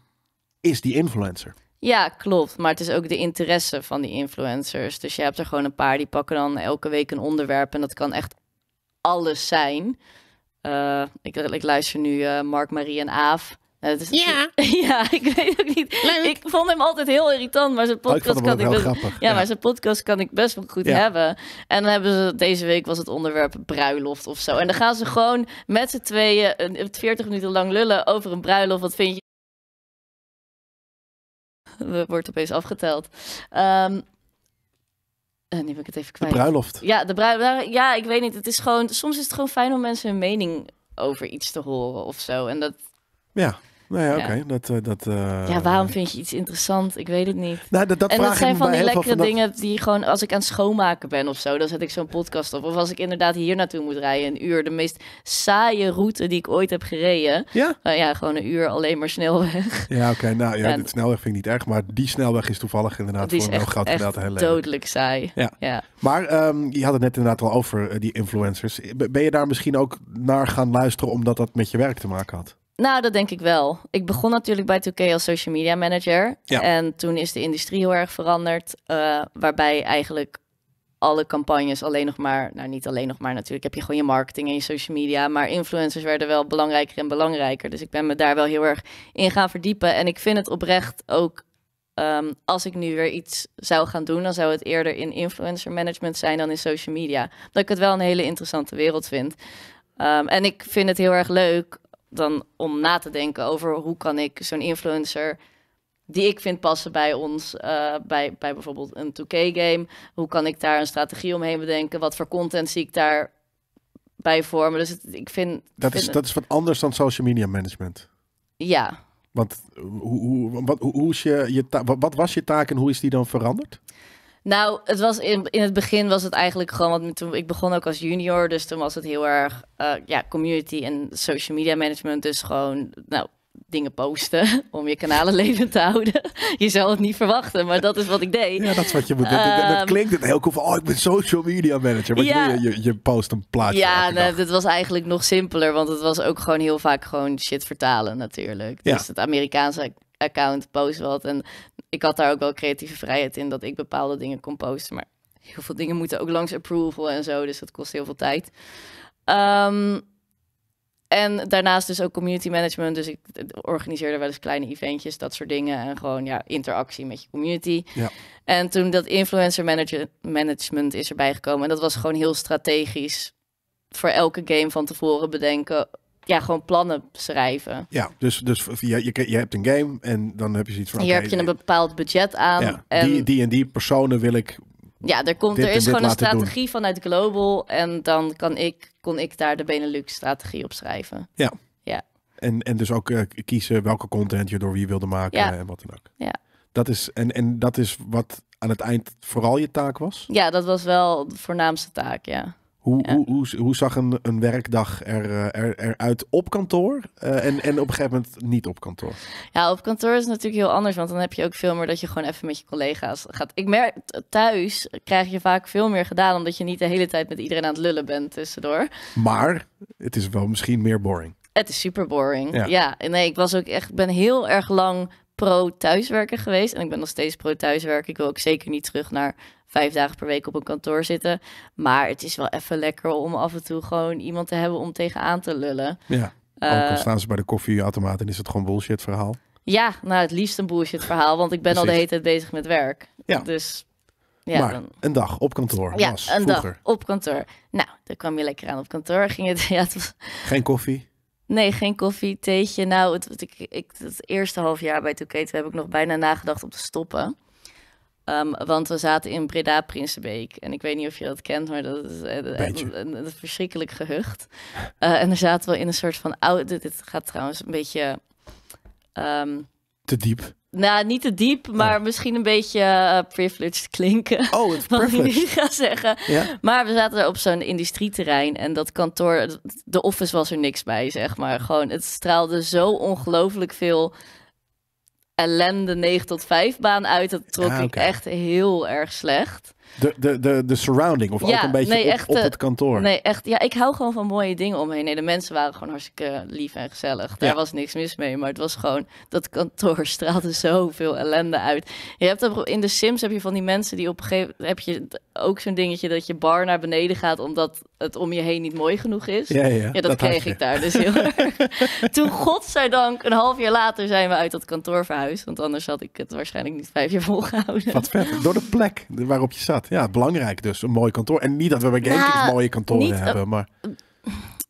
is die influencer. Ja, klopt. Maar het is ook de interesse van die influencers. Dus je hebt er gewoon een paar die pakken dan elke week een onderwerp. En dat kan echt alles zijn. Uh, ik, ik, luister nu eh, Mark, Marie en Aaf. Eh, het is, ja. ja, ik weet ook niet. Ik vond hem altijd heel irritant, maar zijn oh, podcast, kan, ik best, ja, Maar zijn podcast kan ik best wel goed ja. hebben. En dan hebben ze, deze week was het onderwerp bruiloft of zo. En dan gaan ze gewoon met z'n tweeën een, 40 minuten lang lullen over een bruiloft. Wat vind je? wordt opeens afgeteld. Ehm, uh, nu ik het even kwijt. De bruiloft. Ja, de bruiloft. Nou, ja, ik weet niet. Het is gewoon, soms is het gewoon fijn om mensen hun mening over iets te horen of zo. En dat. Ja. Nee, oké. Ja. Dat, eh, dat, eh, ja, waarom vind je iets interessant? Ik weet het niet. Nou, dat, dat en dat zijn van die lekkere dingen die gewoon als ik aan het schoonmaken ben of zo, dan zet ik zo'n podcast op. Of als ik inderdaad hier naartoe moet rijden, een uur. De meest saaie route die ik ooit heb gereden. Ja? Nou ja, gewoon een uur alleen maar snelweg. Ja, oké. Nou ja, het snelweg vind ik niet erg, maar die snelweg is toevallig inderdaad voor een heel groot gedeelte heel leuk. dodelijk saai. Ja. Maar ehm, je had het net inderdaad al over eh, die influencers. Ben je daar misschien ook naar gaan luisteren omdat dat met je werk te maken had? Nou, dat denk ik wel. Ik begon natuurlijk bij 2K als social media manager. En toen is de industrie heel erg veranderd. Eh, waarbij eigenlijk alle campagnes alleen nog maar, nou niet alleen nog maar natuurlijk, heb je gewoon je marketing en je social media, maar influencers werden wel belangrijker en belangrijker. Dus ik ben me daar wel heel erg in gaan verdiepen. En ik vind het oprecht ook, ehm, als ik nu weer iets zou gaan doen, dan zou het eerder in influencer management zijn dan in social media. Dat ik het wel een hele interessante wereld vind. Ehm, en ik vind het heel erg leuk dan om na te denken over hoe kan ik zo'n influencer die ik vind passen bij ons, eh, bij, bij bijvoorbeeld een 2K-game, hoe kan ik daar een strategie omheen bedenken? Wat voor content zie ik daar bij vormen? Dus ik vind... Dat, is, dat is wat anders dan social media management. Ja. Want hoe, hoe, wat, hoe is je, je wat was je taak en hoe is die dan veranderd? Nou, het was in, in het begin was het eigenlijk gewoon, want toen, ik begon ook als junior, dus toen was het heel erg eh, ja, community en social media management. Dus gewoon, nou, dingen posten om je kanalen levend te houden. Je zou het niet verwachten, maar dat is wat ik deed. Ja, dat is wat je moet doen. dat ehm, klinkt het heel cool van, oh, ik ben social media manager. want je, je, je, post een plaatje. Ja, nou, dat was eigenlijk nog simpeler, want het was ook gewoon heel vaak gewoon shit vertalen natuurlijk. Dus het Amerikaanse account post wat en ik had daar ook wel creatieve vrijheid in dat ik bepaalde dingen kon posten. Maar heel veel dingen moeten ook langs approval en zo. Dus dat kost heel veel tijd. Ehm, en daarnaast dus ook community management. Dus ik organiseerde wel eens kleine eventjes, dat soort dingen. En gewoon ja, interactie met je community. Ja. En toen dat influencer manager, management is erbij gekomen. En dat was gewoon heel strategisch. Voor elke game van tevoren bedenken ja, gewoon plannen schrijven. Ja, dus, dus je, je, je hebt een game en dan heb je zoiets van... Hier okay, heb je een eh, bepaald budget aan. Ja, die, die en die personen wil ik... Ja, er, komt, er is gewoon een strategie vanuit Global en dan kan ik, kon ik daar de Benelux-strategie op schrijven. Ja. ja. En, en dus ook eh, kiezen welke content je door wie wilde maken en wat dan ook. Ja. Dat is, en, en dat is wat aan het eind vooral je taak was? Ja, dat was wel de voornaamste taak, ja. Hoe, hoe, hoe, zag een, een werkdag er, eh, er, eruit op kantoor eh, en, en op een gegeven moment niet op kantoor? Ja, op kantoor is het natuurlijk heel anders, want dan heb je ook veel meer dat je gewoon even met je collega's gaat. Ik merk thuis krijg je vaak veel meer gedaan, omdat je niet de hele tijd met iedereen aan het lullen bent tussendoor. Maar het is wel misschien meer boring. Het is super boring. Ja, ja nee, ik was ook echt, ben heel erg lang pro thuiswerken geweest en ik ben nog steeds pro thuiswerken. Ik wil ook zeker niet terug naar vijf dagen per week op een kantoor zitten. Maar het is wel even lekker om af en toe gewoon iemand te hebben om tegenaan te lullen. Ja, uh, ook staan ze bij de koffieautomaat en is het gewoon bullshit verhaal. Ja, nou het liefst een bullshit verhaal, want ik ben al de hele tijd bezig met werk. Ja. Dus ja, dan... een dag op kantoor. Ja, een dag op kantoor. Nou, daar kwam je lekker aan op kantoor. Ging het, ja, het was... Geen koffie? Nee, geen koffie, theetje. Nou, het, het, ik, ik, het eerste half jaar bij Toekeet heb ik nog bijna nagedacht om te stoppen. Ehm, want we zaten in Breda Prinsenbeek. En ik weet niet of je dat kent, maar dat is eh, een, verschrikkelijk gehucht. Eh, en er zaten we in een soort van oude. Dit gaat trouwens een beetje. Ehm, te diep. Nou, niet te diep, oh. maar misschien een beetje eh, privileged klinken. Oh, het privileged. ik ga zeggen. Ja? Maar we zaten er op zo'n industrieterrein en dat kantoor, de office was er niks bij, zeg maar. Gewoon, het straalde zo ongelooflijk veel ellende 9 tot 5 baan uit. Dat trok ah, ik echt heel erg slecht. De, de, de, de surrounding, of ja, ook een beetje op, eh, het kantoor. Nee, echt. Ja, ik hou gewoon van mooie dingen omheen. Nee, de mensen waren gewoon hartstikke lief en gezellig. Daar was niks mis mee. Maar het was gewoon, dat kantoor straalde zoveel ellende uit. Je hebt in de Sims heb je van die mensen die op een gegeven moment... heb je ook zo'n dingetje dat je bar naar beneden gaat... omdat het om je heen niet mooi genoeg is. Ja, ja, ja dat, kreeg ik daar dus heel erg. Toen, godzijdank, een half jaar later zijn we uit dat kantoor verhuisd. Want anders had ik het waarschijnlijk niet vijf jaar volgehouden. Wat vet, door de plek waarop je zat. Ja, belangrijk dus. Een mooi kantoor. En niet dat we bij games nou, mooie kantoren eh, hebben, maar... Eh,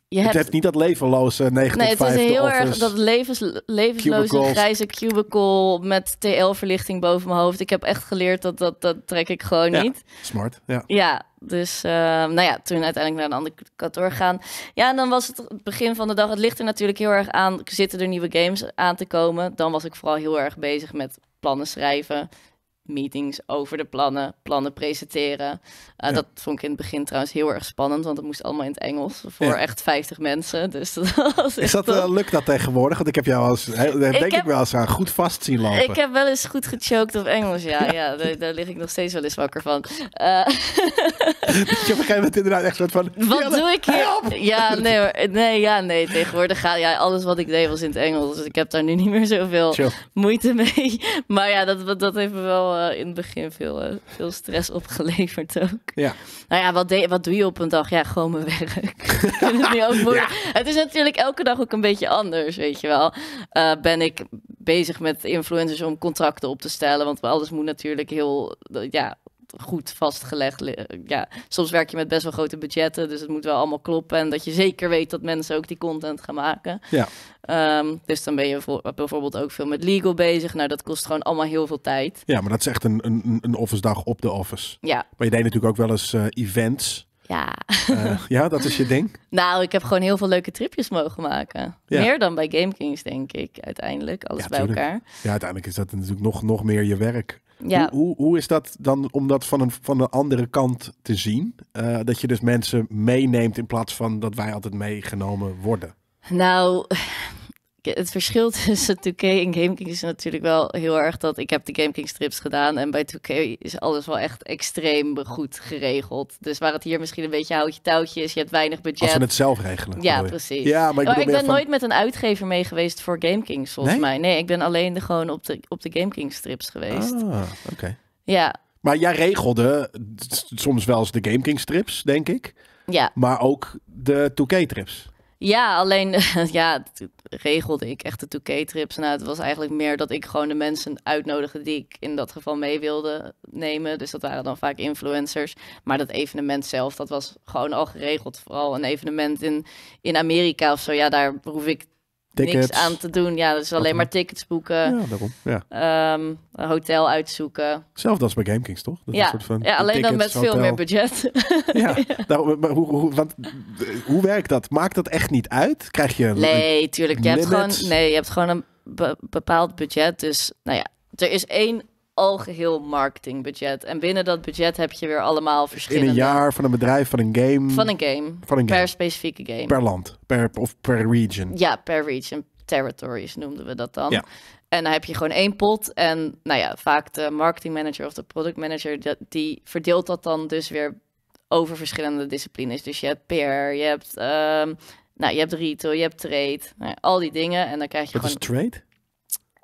je het hebt, heeft niet dat levenloze 95 Nee, het is heel erg dat levens, levensloze grijze cubicle met TL-verlichting boven mijn hoofd. Ik heb echt geleerd dat dat, dat trek ik gewoon ja, niet. Smart, ja. Ja, dus ehm, nou ja, toen uiteindelijk naar een ander kantoor gaan. Ja, en dan was het begin van de dag. Het ligt er natuurlijk heel erg aan, zitten er nieuwe games aan te komen? Dan was ik vooral heel erg bezig met plannen schrijven meetings over de plannen, plannen presenteren. Eh, dat vond ik in het begin trouwens heel erg spannend, want het moest allemaal in het Engels voor echt 50 mensen. Dus dat Is dat, uh, lukt dat tegenwoordig? Want ik heb jou als, denk ik, wel eens goed vast zien lopen. Ik heb wel eens goed gechoked op Engels, ja. ja. daar, lig ik nog steeds wel eens wakker van. Uh, je op een gegeven moment inderdaad echt soort van... Wat doe ik hier? Ja, nee, nee, ja, nee, tegenwoordig gaat ja, alles wat ik deed was in het Engels. Dus ik heb daar nu niet meer zoveel moeite mee. Maar ja, dat, dat heeft me wel eh, in het begin veel, eh, veel stress opgeleverd ook. Ja. Nou ja, wat, de, wat doe je op een dag? Ja, gewoon mijn werk. het, het is natuurlijk elke dag ook een beetje anders, weet je wel. Eh, ben ik bezig met influencers om contracten op te stellen, want alles moet natuurlijk heel, ja, goed vastgelegd. Ja, soms werk je met best wel grote budgetten, dus het moet wel allemaal kloppen. En dat je zeker weet dat mensen ook die content gaan maken. Ja. Ehm, dus dan ben je bijvoorbeeld ook veel met legal bezig. Nou, dat kost gewoon allemaal heel veel tijd. Ja, maar dat is echt een, een, een office dag op de office. Ja. Maar je deed natuurlijk ook wel eens eh, events. Ja. Eh, ja, dat is je ding? nou, ik heb gewoon heel veel leuke tripjes mogen maken. Meer dan bij Game Kings, denk ik, uiteindelijk. Alles bij elkaar. Ja, uiteindelijk is dat natuurlijk nog, nog meer je werk. Hoe, hoe, hoe, is dat dan om dat van, een, van de andere kant te zien? Eh, dat je dus mensen meeneemt in plaats van dat wij altijd meegenomen worden. Nou, het verschil tussen 2K en gameking is natuurlijk wel heel erg dat ik heb de GameKings strips gedaan en bij 2K is alles wel echt extreem goed geregeld. Dus waar het hier misschien een beetje houtje touwtje is, je hebt weinig budget. Als ze het zelf regelen. Ja, precies. Ja, maar ik, oh, ben nooit met een uitgever mee geweest voor gameking, volgens mij. Nee, ik ben alleen de, gewoon op de, op de GameKings strips geweest. Ah, oké. Ja. Maar jij regelde soms wel eens de GameKings strips, denk ik. Ja. Maar ook de 2K trips. Ja, alleen ja, regelde ik echt de 2K-trips. Nou, het was eigenlijk meer dat ik gewoon de mensen uitnodigde die ik in dat geval mee wilde nemen. Dus dat waren dan vaak influencers. Maar dat evenement zelf, dat was gewoon al geregeld. Vooral een evenement in, in Amerika of zo. Ja, daar hoef ik tickets. niks aan te doen. Ja, dus alleen maar tickets boeken. Ja, Ja. Ehm, een hotel uitzoeken. Zelfs als bij GameKings, toch? Dat ja. ja, alleen dan met veel meer budget. ja, ja. hoe, hoe, want, eh, hoe werkt dat? Maakt dat echt niet uit? Krijg je een Nee, tuurlijk. Je hebt, gewoon, nee, je hebt gewoon een bepaald budget. Dus nou ja, er is één algeheel marketingbudget. En binnen dat budget heb je weer allemaal verschillende... In een jaar, van een bedrijf, van een game... Van een game. Van een game. Per specifieke game. Per land. Per, of per region. Ja, per region. Territories noemden we dat dan. Ja. En dan heb je gewoon één pot. En nou ja, vaak de marketingmanager of de product manager, die verdeelt dat dan dus weer over verschillende disciplines. Dus je hebt PR, je hebt, um, nou, je hebt retail, je hebt trade. Nou al die dingen. En dan krijg je Wat gewoon... is trade?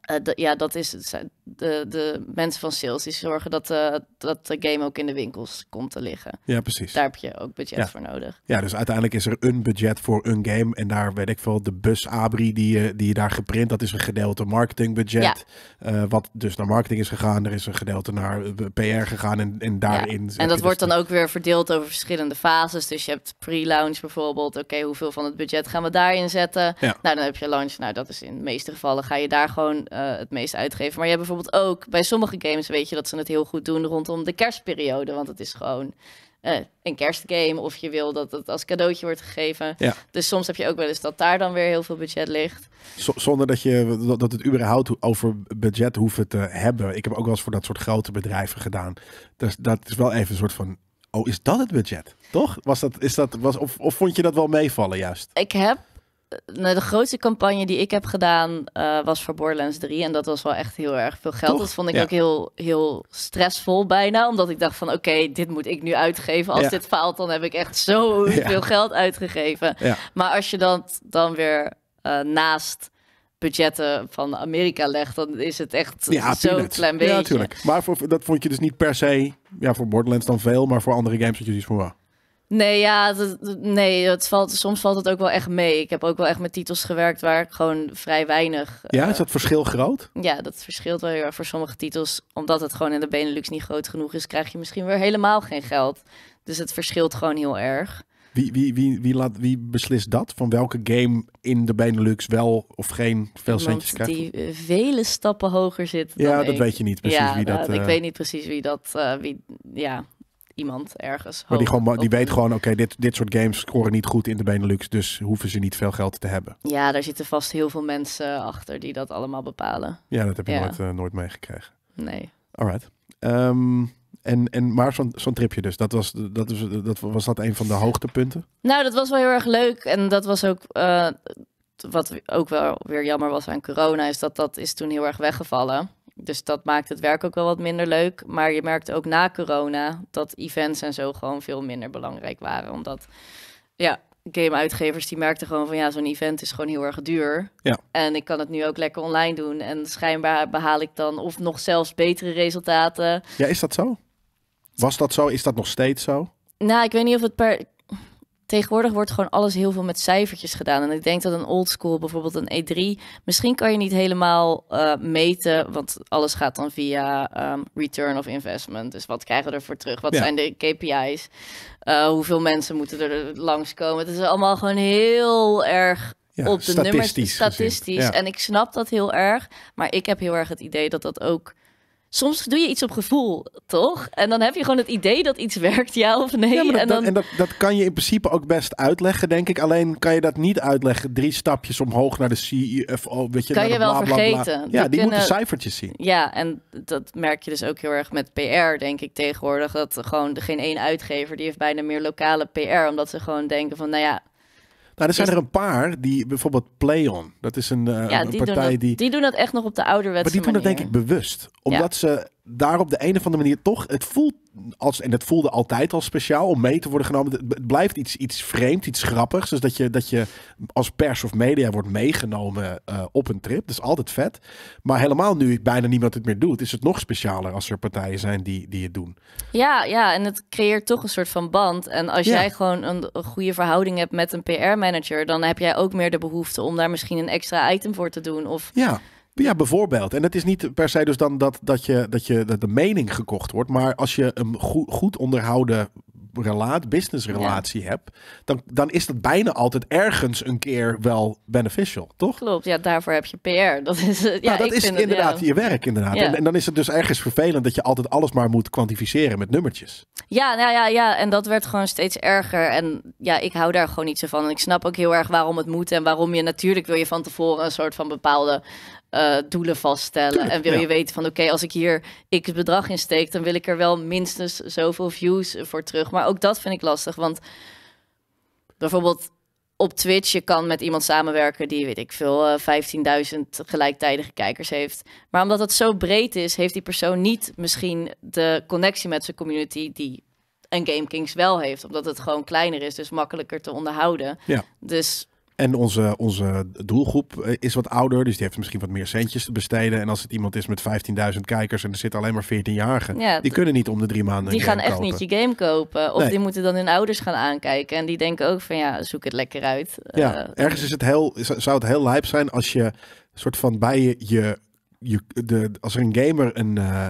Eh, ja, dat is het de, de mensen van sales die zorgen dat, eh, dat de game ook in de winkels komt te liggen. Ja, precies. Daar heb je ook budget voor nodig. Ja, dus uiteindelijk is er een budget voor een game. En daar weet ik veel, de bus Abri die je, eh, die je daar geprint, dat is een gedeelte marketingbudget. Ja. Eh, wat dus naar marketing is gegaan. Er is een gedeelte naar PR gegaan en, en daarin... Ja. En dat dus wordt dan ook weer verdeeld over verschillende fases. Dus je hebt pre-launch bijvoorbeeld. Oké, hoeveel van het budget gaan we daarin zetten? Nou, dan heb je launch. Nou, dat is in de meeste gevallen ga je daar gewoon het meest uitgeven. Maar je hebt bijvoorbeeld ook bij sommige games weet je dat ze het heel goed doen rondom de kerstperiode. Want het is gewoon eh, een kerstgame of je wil dat het als cadeautje wordt gegeven. Ja. Dus soms heb je ook wel eens dat daar dan weer heel veel budget ligt. zonder dat, je, dat het überhaupt over budget hoeft te hebben. Ik heb ook wel eens voor dat soort grote bedrijven gedaan. Dus dat is wel even een soort van, oh is dat het budget? Toch? Was dat, is dat, was, of, of vond je dat wel meevallen juist? Ik heb eh, nou, de grootste campagne die ik heb gedaan eh, was voor Borderlands 3. En dat was wel echt heel erg veel geld. Dat vond ik ook heel, heel stressvol bijna. Omdat ik dacht van oké, dit moet ik nu uitgeven. Als dit faalt, dan heb ik echt zo veel geld uitgegeven. Maar als je dat dan weer eh, naast budgetten van Amerika legt, dan is het echt ja, zo peanuts. klein beetje. Ja, natuurlijk. Maar voor, dat vond je dus niet per se, ja, voor Borderlands dan veel, maar voor andere games dat je dus van, Nee, ja, nee het valt, soms valt het ook wel echt mee. Ik heb ook wel echt met titels gewerkt waar ik gewoon vrij weinig. Ja, is eh, dat verschil groot? Ja, dat verschilt wel voor sommige titels. Omdat het gewoon in de Benelux niet groot genoeg is, krijg je misschien weer helemaal geen geld. Dus het verschilt gewoon heel erg. Wie, wie, wie, wie, laat, wie beslist dat? Van welke game in de Benelux wel of geen veel centjes krijgt? die eh, vele stappen hoger zit. ja, dat weet je niet precies wie dat... dat nou, Ik eh, weet niet precies wie dat... wie, ja iemand ergens. Maar die, gewoon, die weet gewoon, oké, dit, dit soort games scoren niet goed in de Benelux, dus hoeven ze niet veel geld te hebben. Ja, daar zitten vast heel veel mensen achter die dat allemaal bepalen. Ja, dat heb je nooit, eh, nooit meegekregen. Nee. Alright. Um, ehm, en, en, maar zo'n zo'n tripje dus, dat was, dat, was, dat was dat een van de hoogtepunten? Nou, dat was wel heel erg leuk en dat was ook... Uh, wat ook wel weer jammer was aan corona, is dat dat is toen heel erg weggevallen. Dus dat maakt het werk ook wel wat minder leuk. Maar je merkt ook na corona dat events en zo gewoon veel minder belangrijk waren. Omdat ja, game-uitgevers die merkten gewoon van ja, zo'n event is gewoon heel erg duur. Ja. En ik kan het nu ook lekker online doen. En schijnbaar behaal ik dan of nog zelfs betere resultaten. Ja, is dat zo? Was dat zo? Is dat nog steeds zo? Nou, ik weet niet of het per tegenwoordig wordt gewoon alles heel veel met cijfertjes gedaan. En ik denk dat een old school, bijvoorbeeld een E3, misschien kan je niet helemaal eh, meten, want alles gaat dan via ehm, return of investment. Dus wat krijgen we ervoor terug? Wat zijn de KPI's? Eh, hoeveel mensen moeten er langskomen? Het is allemaal gewoon heel erg op de statistisch nummers. Statistisch. En ik snap dat heel erg, maar ik heb heel erg het idee dat dat ook soms doe je iets op gevoel, toch? En dan heb je gewoon het idee dat iets werkt, ja of nee. en, dan... en dat, dat, kan je in principe ook best uitleggen, denk ik. Alleen kan je dat niet uitleggen. Drie stapjes omhoog naar de CFO, e weet je. Kan je wel vergeten. Ja, die, moeten cijfertjes zien. Ja, en dat merk je dus ook heel erg met PR, denk ik tegenwoordig. Dat gewoon geen één uitgever, die heeft bijna meer lokale PR. Omdat ze gewoon denken van, nou ja, nou, er zijn dus- er een paar die bijvoorbeeld on. Dat is een, eh, een partij die... die doen dat echt nog op de ouderwetse Maar die doen manier. dat denk ik bewust. Omdat ze daar op de een of andere manier toch, het voelt als, en het voelde altijd al speciaal om mee te worden genomen. Het blijft iets, iets vreemd, iets grappigs. Dus dat je, dat je als pers of media wordt meegenomen eh, op een trip. Dat is altijd vet. Maar helemaal nu bijna niemand het meer doet, is het nog specialer als er partijen zijn die, die het doen. Ja, ja, en het creëert toch een soort van band. En als jij gewoon een, een, goede verhouding hebt met een PR-manager, dan heb jij ook meer de behoefte om daar misschien een extra item voor te doen. Of ja. Ja, bijvoorbeeld. En het is niet per se dus dan dat, dat, je, dat je dat de mening gekocht wordt. Maar als je een goed, goed onderhouden relaat, businessrelatie hebt, dan, dan is dat bijna altijd ergens een keer wel beneficial, toch? Klopt, ja, daarvoor heb je PR. Dat is, ja, nou, dat is inderdaad je werk, inderdaad. En, dan is het dus ergens vervelend dat je altijd alles maar moet kwantificeren met nummertjes. Ja, nou ja, ja, en dat werd gewoon steeds erger. En ja, ik hou daar gewoon niet zo van. En ik snap ook heel erg waarom het moet en waarom je natuurlijk wil je van tevoren een soort van bepaalde eh, doelen vaststellen. en wil je weten van oké, als ik hier x bedrag in steek, dan wil ik er wel minstens zoveel views voor terug. Maar ook dat vind ik lastig, want bijvoorbeeld op Twitch, je kan met iemand samenwerken die, weet ik veel, 15.000 eh, gelijktijdige kijkers heeft. Maar omdat het zo breed is, heeft die persoon niet misschien de connectie met zijn community die een Game Kings wel heeft. Omdat het gewoon kleiner is, dus makkelijker te onderhouden. Ja. Dus en onze, onze doelgroep eh, is wat ouder, dus die heeft misschien wat meer centjes te besteden. En als het iemand is met 15.000 kijkers en er zitten alleen maar 14-jarigen, die kunnen niet om de drie maanden. Die gaan echt niet je game kopen. Of die moeten dan hun ouders gaan aankijken. En die denken ook van ja, zoek het lekker uit. Ja, eh, ergens is het heel, zou het heel lijp zijn als je soort van bij je, je, de, als er een gamer een, eh,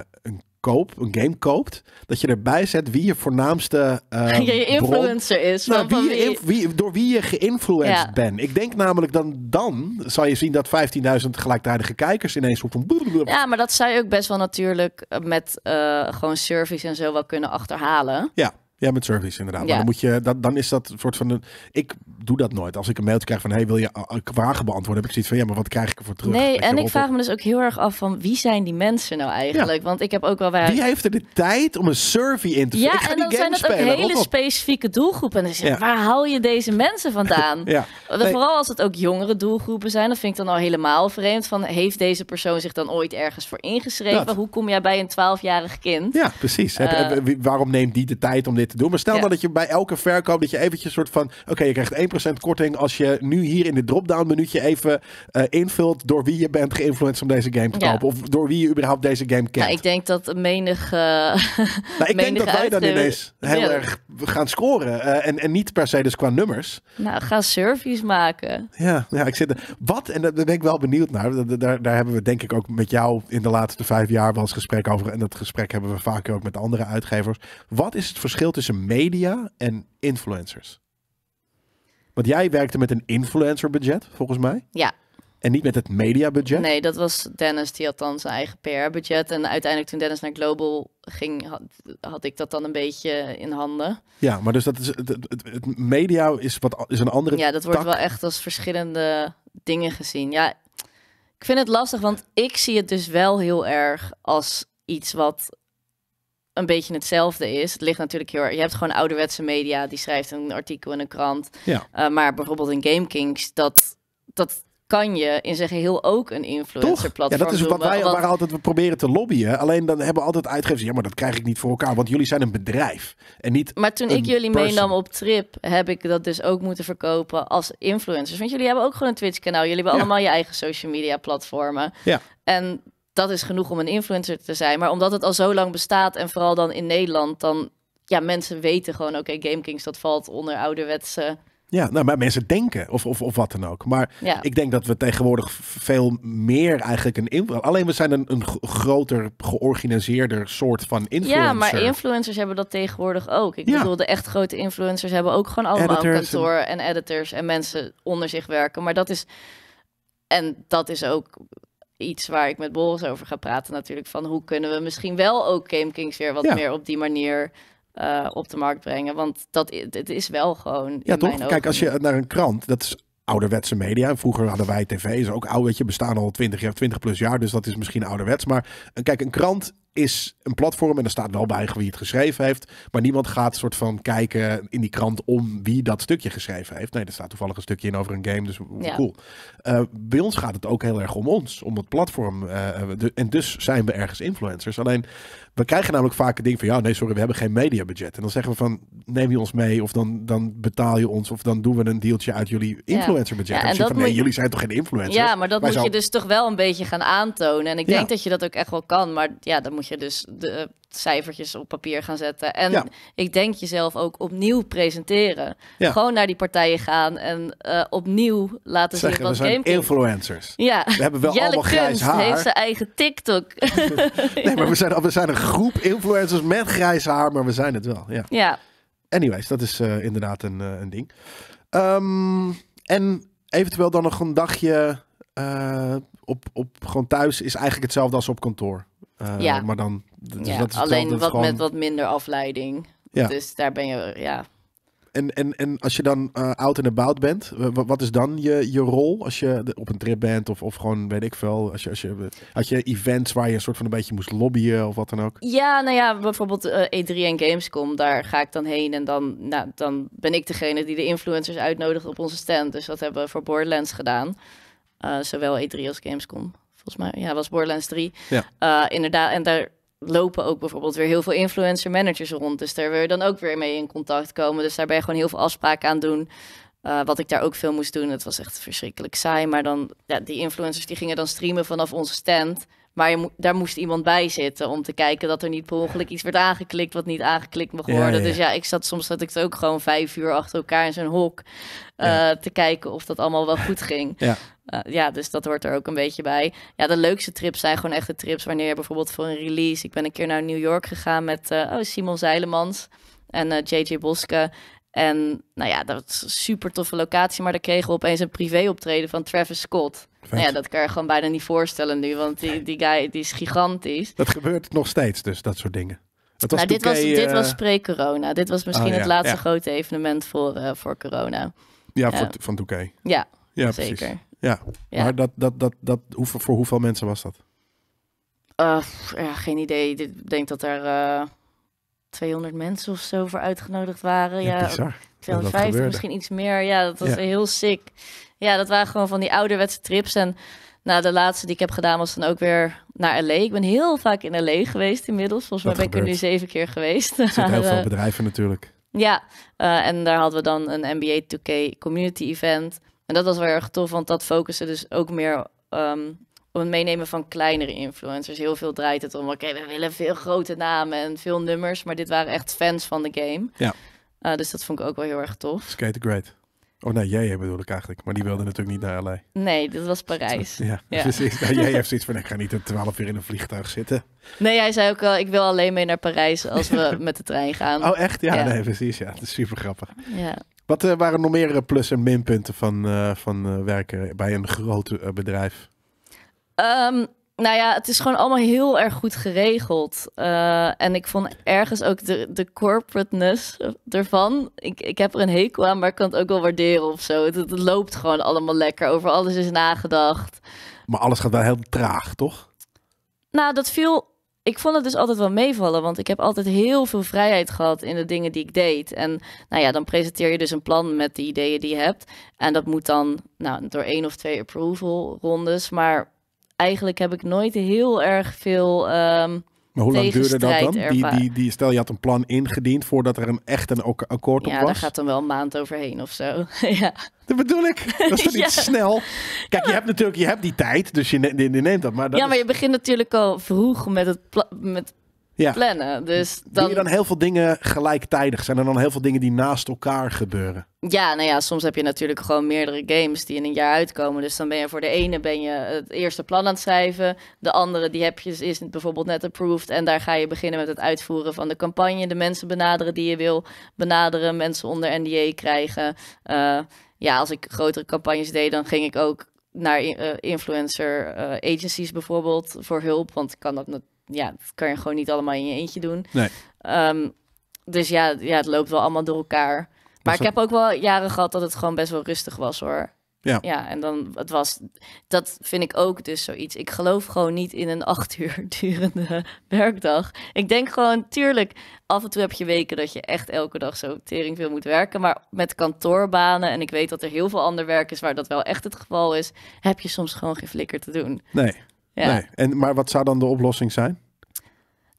koop, een game koopt, dat je erbij zet wie je voornaamste ehm, influencer is. Nou, wie, wie door wie je geïnfluenced bent. Ik denk namelijk dan, dan zal je zien dat 15.000 gelijktijdige kijkers ineens op van... Ja, maar dat zou je ook best wel natuurlijk eh, met eh, gewoon service en zo wel kunnen achterhalen. Ja. Ja, met service inderdaad. Maar dan, moet je, dat, dan is dat soort van... Een, ik doe dat nooit. Als ik een mailtje krijg van... hey, wil je een eh, eh, vraag beantwoorden? Heb ik zoiets van... ja, maar wat krijg ik ervoor terug? Nee, en ik vraag me dus ook heel erg af van... wie zijn die mensen nou eigenlijk? Want ik heb ook wel... Waar... Wie heeft er de tijd om een survey in te vullen? Ja, en dan zijn dat ook hele specifieke doelgroepen. En dan zeg, ja. waar haal je deze mensen vandaan? ja. Vooral als het ook jongere doelgroepen zijn... dan vind ik dan al helemaal vreemd van... heeft deze persoon zich dan ooit ergens voor ingeschreven? Hoe kom jij bij een twaalfjarig kind? Ja, precies. Uh, waarom neemt die de tijd om dit te doen. Maar stel nou dat je bij elke verkoop dat je eventjes soort van... Oké, je krijgt 1% korting als je nu hier in dit drop-down minuutje even eh, invult... door wie je bent geïnfluenced om deze game te kopen. Of door wie je überhaupt deze game kent. Nou, ik denk dat menig... Eh, nou, ik denk dat wij dan ineens heel erg gaan scoren. Eh, en, en niet per se dus qua nummers. Nou, ga surveys maken. Ja, ja ik zit... Er, wat, en daar ben ik wel benieuwd naar. Daar, daar hebben we denk ik ook met jou in de laatste vijf jaar wel eens gesprek over. En dat gesprek hebben we vaker ook met andere uitgevers. Wat is het verschil tussen tussen media en influencers? Want jij werkte met een influencer-budget, volgens mij. Ja. En niet met het media-budget? Nee, dat was Dennis, die had dan zijn eigen PR-budget. En uiteindelijk toen Dennis naar Global ging, had, ik dat dan een beetje in handen. Ja, maar dus dat is, het, media is, wat, is een andere Ja, dat wordt wel echt als verschillende dingen gezien. Ja, ik vind het lastig, want ik zie het dus wel heel erg als iets wat een beetje hetzelfde is. Het ligt natuurlijk heel erg. Je hebt gewoon ouderwetse media, die schrijft een artikel in een krant. Ja. Eh, maar bijvoorbeeld in GameKings, dat, dat kan je in zijn geheel ook een platform. Ja, dat is wat wij want... waar altijd we proberen te lobbyen. Alleen dan hebben we altijd uitgevers... ja, maar dat krijg ik niet voor elkaar, want jullie zijn een bedrijf. En niet maar toen ik jullie meenam op trip... heb ik dat dus ook moeten verkopen als influencers. Want jullie hebben ook gewoon een Twitch-kanaal. Jullie hebben allemaal je eigen social media platformen. Ja. En dat is genoeg om een influencer te zijn. Maar omdat het al zo lang bestaat en vooral dan in Nederland, dan ja, mensen weten gewoon, oké, okay, GameKings, dat valt onder ouderwetse... Ja, nou, maar mensen denken of, of, of wat dan ook. Maar ja. ik denk dat we tegenwoordig veel meer eigenlijk een invloed. Alleen we zijn een, een groter, georganiseerder soort van influencers. Ja, maar influencers hebben dat tegenwoordig ook. Ik bedoel, de echt grote influencers hebben ook gewoon allemaal editors een kantoor en editors en mensen onder zich werken. Maar dat is. En dat is ook iets waar ik met Boris over ga praten natuurlijk. Van hoe kunnen we misschien wel ook Game Kings weer wat meer op die manier eh, op de markt brengen. Want dat, het is wel gewoon. Ja, toch? Kijk, als je naar een krant, dat is ouderwetse media. Vroeger hadden wij tv, is ook oud, weet je, bestaan al 20 jaar, 20 plus jaar, dus dat is misschien ouderwets. Maar eh, kijk, een krant is een platform en er staat wel bij wie het geschreven heeft. Maar niemand gaat soort van kijken in die krant om wie dat stukje geschreven heeft. Nee, er staat toevallig een stukje in over een game, dus cool. Eh, bij ons gaat het ook heel erg om ons, om het platform. Eh, eh, en dus zijn we ergens influencers. Alleen we krijgen namelijk vaak dingen ding van ja, nee, sorry, we hebben geen mediabudget. En dan zeggen we van neem je ons mee of dan, dan betaal je ons of dan doen we een deeltje uit jullie influencerbudget. Ja, en, nee, jullie zijn toch geen influencers? Ja, maar dat moet je dus toch wel een beetje gaan aantonen. En ik denk dat je dat ook echt wel kan, maar ja, dan moet je dus de cijfertjes op papier gaan zetten. En ik denk jezelf ook opnieuw presenteren. Gewoon naar die partijen gaan en eh, opnieuw laten zien wat we zijn influencers. Ja. We hebben wel allemaal grijs haar. heeft zijn eigen TikTok. nee, maar we zijn, we zijn een groep influencers met grijs haar, maar we zijn het wel. Ja. ja. Anyways, dat is eh, inderdaad een, eh, een ding. Ehm, en eventueel dan nog een dagje op, op gewoon thuis is eigenlijk hetzelfde als op kantoor. Eh, ja. Maar dan. Dus dat is alleen wat met wat minder afleiding. Dus daar ben je, ja. En, en, en als je dan uh, out and about bent, wat is dan je, je rol als je op een trip bent of, of gewoon, weet ik veel, als je, als je, had je events waar je een soort van een beetje moest lobbyen of wat dan ook? Ja, nou ja, bijvoorbeeld E3 eh, e en Gamescom, daar ga ik dan heen en dan, nou, dan ben ik degene die de influencers uitnodigt op onze stand. Dus dat hebben we voor Borderlands gedaan, zowel E3 als Gamescom volgens mij, ja, was Borderlands 3. Ja. Eh, inderdaad, en daar lopen ook bijvoorbeeld weer heel veel influencer managers rond. Dus daar wil je dan ook weer mee in contact komen. Dus daar ben je gewoon heel veel afspraken aan doen. Eh, wat ik daar ook veel moest doen, het was echt verschrikkelijk saai. Maar dan, ja, die influencers die gingen dan streamen vanaf onze stand. Maar je daar moest iemand bij zitten om te kijken dat er niet per ongeluk iets werd aangeklikt wat niet aangeklikt mag worden. Dus ja, ik zat soms dat ik het ook gewoon vijf uur achter elkaar in zo'n hok eh, te kijken of dat allemaal wel goed ging. Ja. Eh, ja, dus dat hoort er ook een beetje bij. Ja, de leukste trips zijn gewoon echte trips wanneer bijvoorbeeld voor een release. Ik ben een keer naar New York gegaan met eh, oh, Simon Zeilemans en JJ Boske. En nou ja, dat was een super toffe locatie. Maar daar kregen we opeens een privé optreden van Travis Scott. Nou ja, dat kan je gewoon bijna niet voorstellen nu. Want die, die guy die is gigantisch. Dat gebeurt nog steeds dus, dat soort dingen. Dat was nou, dit, was, dit eh, was pre-corona. Dit was misschien ah, het laatste grote evenement voor, eh, voor corona. Ja, voor, van Touquet. Ja, ja zeker. Precies. Ja. maar dat, dat, dat, dat, hoe, voor hoeveel mensen was dat? Uh, ja, geen idee. Ik denk dat er eh, 200 mensen of zo voor uitgenodigd waren. Ja, 250, misschien iets meer. Ja, dat was heel sick. Ja, dat waren gewoon van die ouderwetse trips. En nou, de laatste die ik heb gedaan was dan ook weer naar LA. Ik ben heel vaak in LA geweest inmiddels. Volgens mij ben ik er nu zeven keer geweest. Er heel veel eh, bedrijven natuurlijk. Ja, eh, en daar hadden we dan een NBA 2K community event. En dat was wel erg tof, want dat focuste dus ook meer um, om het meenemen van kleinere influencers. Heel veel draait het om, oké, we willen veel grote namen en veel nummers, maar dit waren echt fans van de game. Ja. Eh, dus dat vond ik ook wel heel erg tof. Skate Great. Oh nee, jij bedoel ik eigenlijk. Maar die wilde natuurlijk niet naar LA. Nee, dat was Parijs. Ja, precies. jij heeft zoiets van, ik ga niet om twaalf uur in een vliegtuig zitten. Nee, jij zei ook wel, ik wil alleen mee naar Parijs als we met de trein gaan. Oh echt? Ja, nee, precies. Ja, dat is super grappig. Ja. Wat eh, waren nog meer plus- en minpunten van, eh, van werken bij een groot bedrijf? Ehm, nou ja, het is gewoon allemaal heel erg goed geregeld. Eh, en ik vond ergens ook de, de corporateness ervan. Ik, ik heb er een hekel aan, maar ik kan het ook wel waarderen of zo. Het, het loopt gewoon allemaal lekker. Over alles is nagedacht. Maar alles gaat wel heel traag, toch? Nou, dat viel. Ik vond het dus altijd wel meevallen, want ik heb altijd heel veel vrijheid gehad in de dingen die ik deed. En nou ja, dan presenteer je dus een plan met de ideeën die je hebt. En dat moet dan nou, door één of twee approval rondes. Maar eigenlijk heb ik nooit heel erg veel. Ehm, maar hoe lang duurde dat dan? Die, die, die, stel, je had een plan ingediend voordat er een echt een akkoord op was. Ja, daar gaat dan wel een maand overheen of zo. ja. Dat bedoel ik. Dat is toch niet snel? Kijk, je hebt natuurlijk je hebt die tijd, dus je, neemt dat. Maar ja, maar je begint natuurlijk al vroeg met het, met plannen. Dus dan... Doe je dan heel veel dingen gelijktijdig? Zijn er dan heel veel dingen die naast elkaar gebeuren? Ja, nou ja, soms heb je natuurlijk gewoon meerdere games die in een jaar uitkomen. Dus dan ben je voor de ene ben je het eerste plan aan het schrijven. De andere die heb je is bijvoorbeeld net approved. En daar ga je beginnen met het uitvoeren van de campagne. De mensen benaderen die je wil benaderen. Mensen onder NDA krijgen. Eh, ja, als ik grotere campagnes deed, dan ging ik ook naar eh, influencer eh, agencies bijvoorbeeld voor hulp. Want ik kan dat ja, dat kan je gewoon niet allemaal in je eentje doen. Nee. Ehm, dus ja, ja, het loopt wel allemaal door elkaar. Maar ik heb ook wel jaren gehad dat het gewoon best wel rustig was hoor. Ja. ja, en dan het was dat vind ik ook dus zoiets. Ik geloof gewoon niet in een acht uur durende werkdag. Ik denk gewoon, tuurlijk, af en toe heb je weken dat je echt elke dag zo tering veel moet werken. Maar met kantoorbanen, en ik weet dat er heel veel ander werk is waar dat wel echt het geval is, heb je soms gewoon geen flikker te doen. Nee. Ja. Nee. En, maar wat zou dan de oplossing zijn?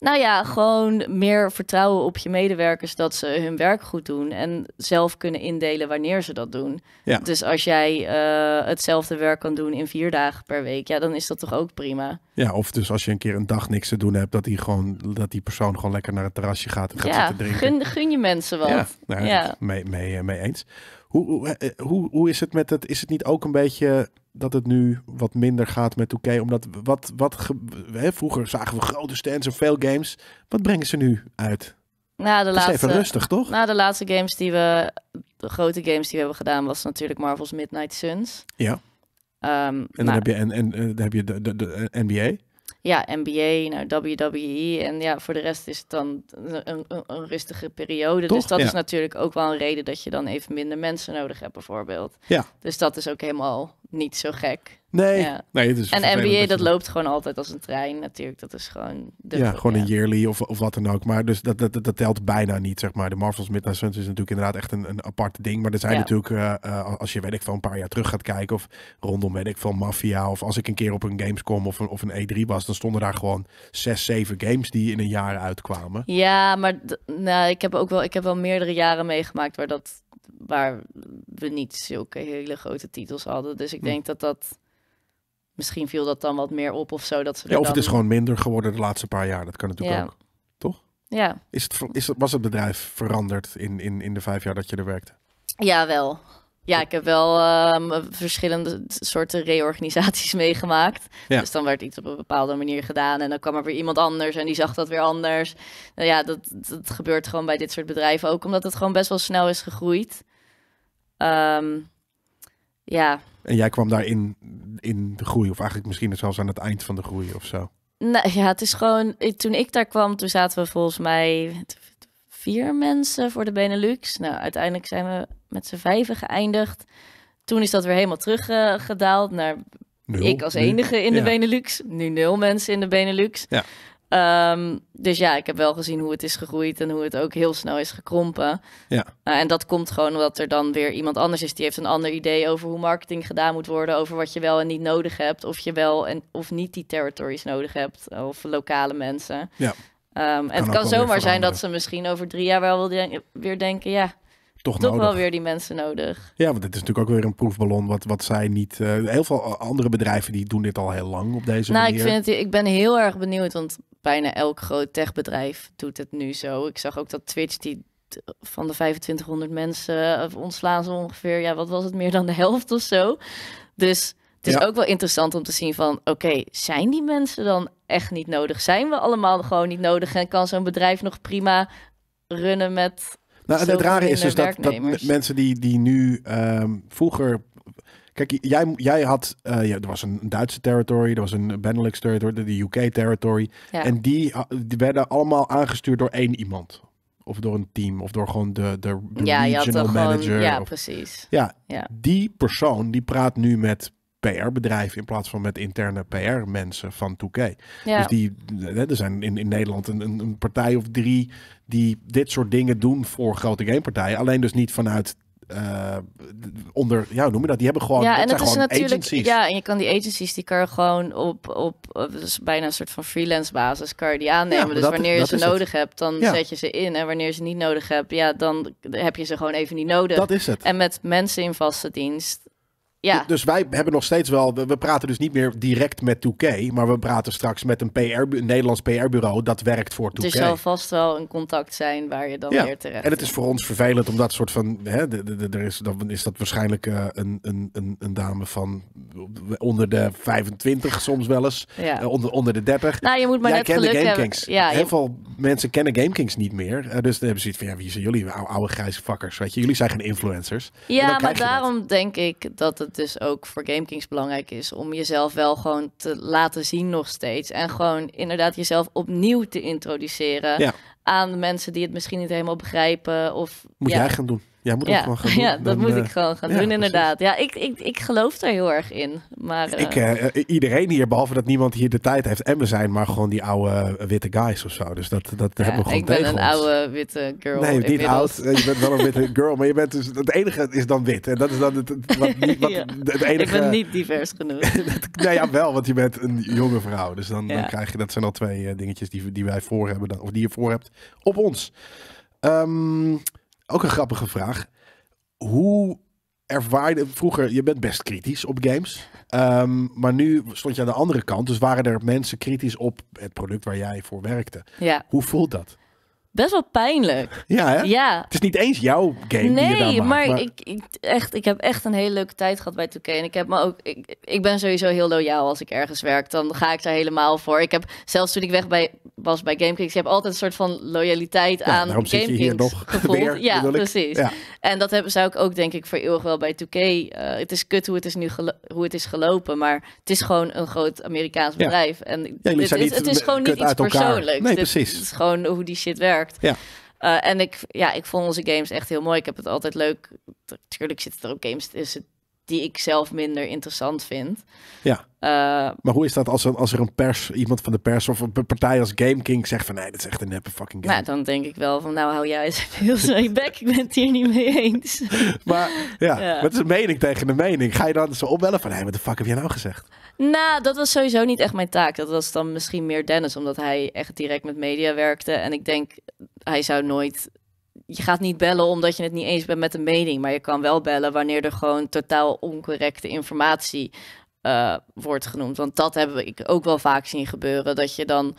Nou ja, gewoon meer vertrouwen op je medewerkers dat ze hun werk goed doen en zelf kunnen indelen wanneer ze dat doen. Ja. Dus als jij eh, hetzelfde werk kan doen in vier dagen per week, ja, dan is dat toch ook prima. Ja, of dus als je een keer een dag niks te doen hebt, dat die, gewoon, dat die persoon gewoon lekker naar het terrasje gaat en gaat ja, zitten drinken. Gun, gun je mensen wat. Ja, nou, ja. Mee, mee, eh, mee eens. Hoe, eh, hoe, hoe is het met het? Is het niet ook een beetje dat het nu wat minder gaat met 2 Omdat wat, wat hè, vroeger zagen we grote stands en veel games. Wat brengen ze nu uit? Na nou, de laatste, even rustig, toch? Na nou, de laatste games die we... De grote games die we hebben gedaan was natuurlijk Marvel's Midnight Suns. Ja. Ehm, en dan heb je, en, en, eh, dan heb je de, de, de eh, NBA. Ja, NBA, nou, WWE. En ja, voor de rest is het dan een, een, rustige periode. Dus dat is natuurlijk ook wel een reden dat je dan even minder mensen nodig hebt, bijvoorbeeld. Ja. Dus dat is ook helemaal niet zo gek. Nee. nee het is en NBA, dat, loopt gewoon altijd als een trein natuurlijk. Dat is gewoon... De ja, gewoon een yearly of, of wat dan ook. Maar dus dat, dat, dat telt bijna niet, zeg maar. De Marvel's Midnight Suns is natuurlijk inderdaad echt een, een apart ding. Maar er zijn natuurlijk, eh, eh, als je, weet ik van een paar jaar terug gaat kijken... of rondom, weet ik van Mafia... of als ik een keer op een Gamescom of een, of een E3 was... dan stonden daar gewoon zes, zeven games die in een jaar uitkwamen. Ja, maar nou, ik heb ook wel, ik heb wel meerdere jaren meegemaakt waar dat waar we niet zulke hele grote titels hadden. Dus ik hm. denk dat dat misschien viel dat dan wat meer op of zo. Dat ze ja, of het is gewoon minder geworden de laatste paar jaar. Dat kan natuurlijk ook. Toch? Ja. Is het, is het, was het bedrijf veranderd in, in, in de vijf jaar dat je er werkte? Ja, wel. Ja, ik heb wel ehm, verschillende soorten reorganisaties meegemaakt. Ja. Dus dan werd iets op een bepaalde manier gedaan en dan kwam er weer iemand anders en die zag dat weer anders. Nou ja, dat, dat gebeurt gewoon bij dit soort bedrijven ook, omdat het gewoon best wel snel is gegroeid. Ehm, ja. En jij kwam daarin in de groei, of eigenlijk misschien zelfs aan het eind van de groei of zo? Nou ja, het is gewoon, toen ik daar kwam, toen zaten we volgens mij vier mensen voor de Benelux. Nou, uiteindelijk zijn we met z'n vijven geëindigd. Toen is dat weer helemaal teruggedaald gedaald naar ik als enige in de Benelux. Nu nul mensen in de Benelux. Ja. Ehm, dus ja, ik heb wel gezien hoe het is gegroeid en hoe het ook heel snel is gekrompen. Ja. Eh, en dat komt gewoon omdat er dan weer iemand anders is die heeft een ander idee over hoe marketing gedaan moet worden, over wat je wel en niet nodig hebt, of je wel en of niet die territories nodig hebt, of lokale mensen. Ja. Ehm, en het kan zomaar zijn dat ze misschien over drie jaar wel weer denken, ja, toch, wel weer die mensen nodig. Ja, want het is natuurlijk ook weer een proefballon wat, wat zij niet... Uh, heel veel andere bedrijven die doen dit al heel lang op deze manier. Nou, ik, vind ik ben heel erg benieuwd, want bijna elk groot techbedrijf doet het nu zo. Ik zag ook dat Twitch die van de 2500 mensen eh, ontslaan zo ongeveer, ja, wat was het, meer dan de helft of zo. Dus het is ook wel interessant om te zien van, oké, zijn die mensen dan echt niet nodig? Zijn we allemaal gewoon niet nodig en kan zo'n bedrijf nog prima runnen met nou, het rare is dus dat, mensen die, die nu ehm, vroeger Kijk, jij, had, eh, ja, er was een Duitse territory, er was een Benelux territory, de UK territory. En eh, die, werden allemaal aangestuurd door één iemand. Of door een team, of door gewoon de, de, ja, regional manager. Gewoon, ja, precies. Ja, ja, die persoon die praat nu met pr bedrijven in plaats van met interne PR-mensen van 2K. Ja. Dus die, er zijn in, in Nederland een, een, partij of drie die dit soort dingen doen voor grote gamepartijen. Alleen dus niet vanuit eh, onder, ja, noem je dat? Die hebben gewoon. Ja, en natuurlijk. Agencies. Ja, en je kan die agencies die kan je gewoon op, op, bijna een soort van freelance basis kan je die aannemen. dus wanneer je ze nodig hebt, dan zet je ze in. En wanneer je ze niet nodig hebt, ja, dan heb je ze gewoon even niet nodig. Dat is het. En met mensen in vaste dienst ja. Dus, dus wij hebben nog steeds wel, we, we, praten dus niet meer direct met 2K, maar we praten straks met een, PR, Nederlands PR-bureau dat werkt voor 2K. Dus er zal vast wel een contact zijn waar je dan ja. weer terecht En het is voor ons vervelend om dat soort van, hè, er is, dan is dat waarschijnlijk eh, een, een, een, dame van onder de 25 soms wel eens, ja. Eh, onder, onder de 30. Nou, je moet maar Jij net GameKings. Ja, Heel veel mensen kennen GameKings niet meer, eh, dus dan hebben ze iets van, ja, wie zijn jullie, oude, oude grijze vakkers, weet je, jullie zijn geen influencers. Ja, maar daarom denk ik dat het dus ook voor GameKings belangrijk is om jezelf wel gewoon te laten zien nog steeds. En gewoon inderdaad jezelf opnieuw te introduceren aan de mensen die het misschien niet helemaal begrijpen. Of, Moet jij gaan doen ja moet ja. gewoon gaan doen. Ja, dat moet ik eh, gewoon gaan doen, inderdaad. Ja, ik, ik, ik geloof er heel erg in. Maar, ik, eh, eh, iedereen hier, behalve dat niemand hier de tijd heeft. En we zijn maar gewoon die oude witte guys of zo. Dus dat, dat hebben we gewoon ik tegen Ik ben een oude witte girl. Nee, niet oud. Je bent wel een witte girl. Maar je bent dus, het enige is dan wit. En dat is dan het, wat, het enige... Ik ben niet divers genoeg. nou ja, wel, want je bent een jonge vrouw. Dus dan, dan krijg je, dat zijn al twee dingetjes die, die wij voor hebben. Dan, of die je voor hebt op ons. Ehm... Ook een grappige vraag. Hoe ervaarde vroeger, je bent best kritisch op games. Ehm, maar nu stond je aan de andere kant. Dus waren er mensen kritisch op het product waar jij voor werkte. Ja. Hoe voelt dat? best wel pijnlijk. Ja, hè? ja. Het is niet eens jouw game. Nee, maar, maar... Ik, echt, ik heb echt een hele leuke tijd gehad bij 2K. En ik, heb me ook, ik, ik ben sowieso heel loyaal als ik ergens werk. Dan ga ik daar helemaal voor. Ik heb zelfs toen ik weg bij, was bij GameKings, ik heb altijd een soort van loyaliteit aan daarom gevoeld. ja, precies. En dat hebben zou ik ook denk ik voor eeuwig wel bij 2K. Eh, het is kut hoe het is nu hoe het is gelopen, maar het is gewoon een groot Amerikaans bedrijf. En is, het is gewoon niet iets persoonlijks. Nee, Het is gewoon hoe die shit werkt. Ja. Eh, en ik, ja, ik vond onze games echt heel mooi. Ik heb het altijd leuk. Natuurlijk zitten er ook games tussen die ik zelf minder interessant vind. Ja. Eh, maar hoe is dat als, als er een pers, iemand van de pers of een partij als Game King zegt van nee, dat is echt een neppe fucking nou, game. Nou, dan denk ik wel van nou hou jij eens heel snel je bek, ik ben het hier niet mee eens. maar ja, wat is een mening tegen de mening? Ga je dan zo opbellen van hé, wat de fuck heb jij nou gezegd? Nou, dat was sowieso niet echt mijn taak. Dat was dan misschien meer Dennis, omdat hij echt direct met media werkte. En ik denk, hij zou nooit je gaat niet bellen omdat je het niet eens bent met een mening. Maar je kan wel bellen wanneer er gewoon totaal oncorrecte informatie eh, wordt genoemd. Want dat hebben we ook wel vaak zien gebeuren. Dat je dan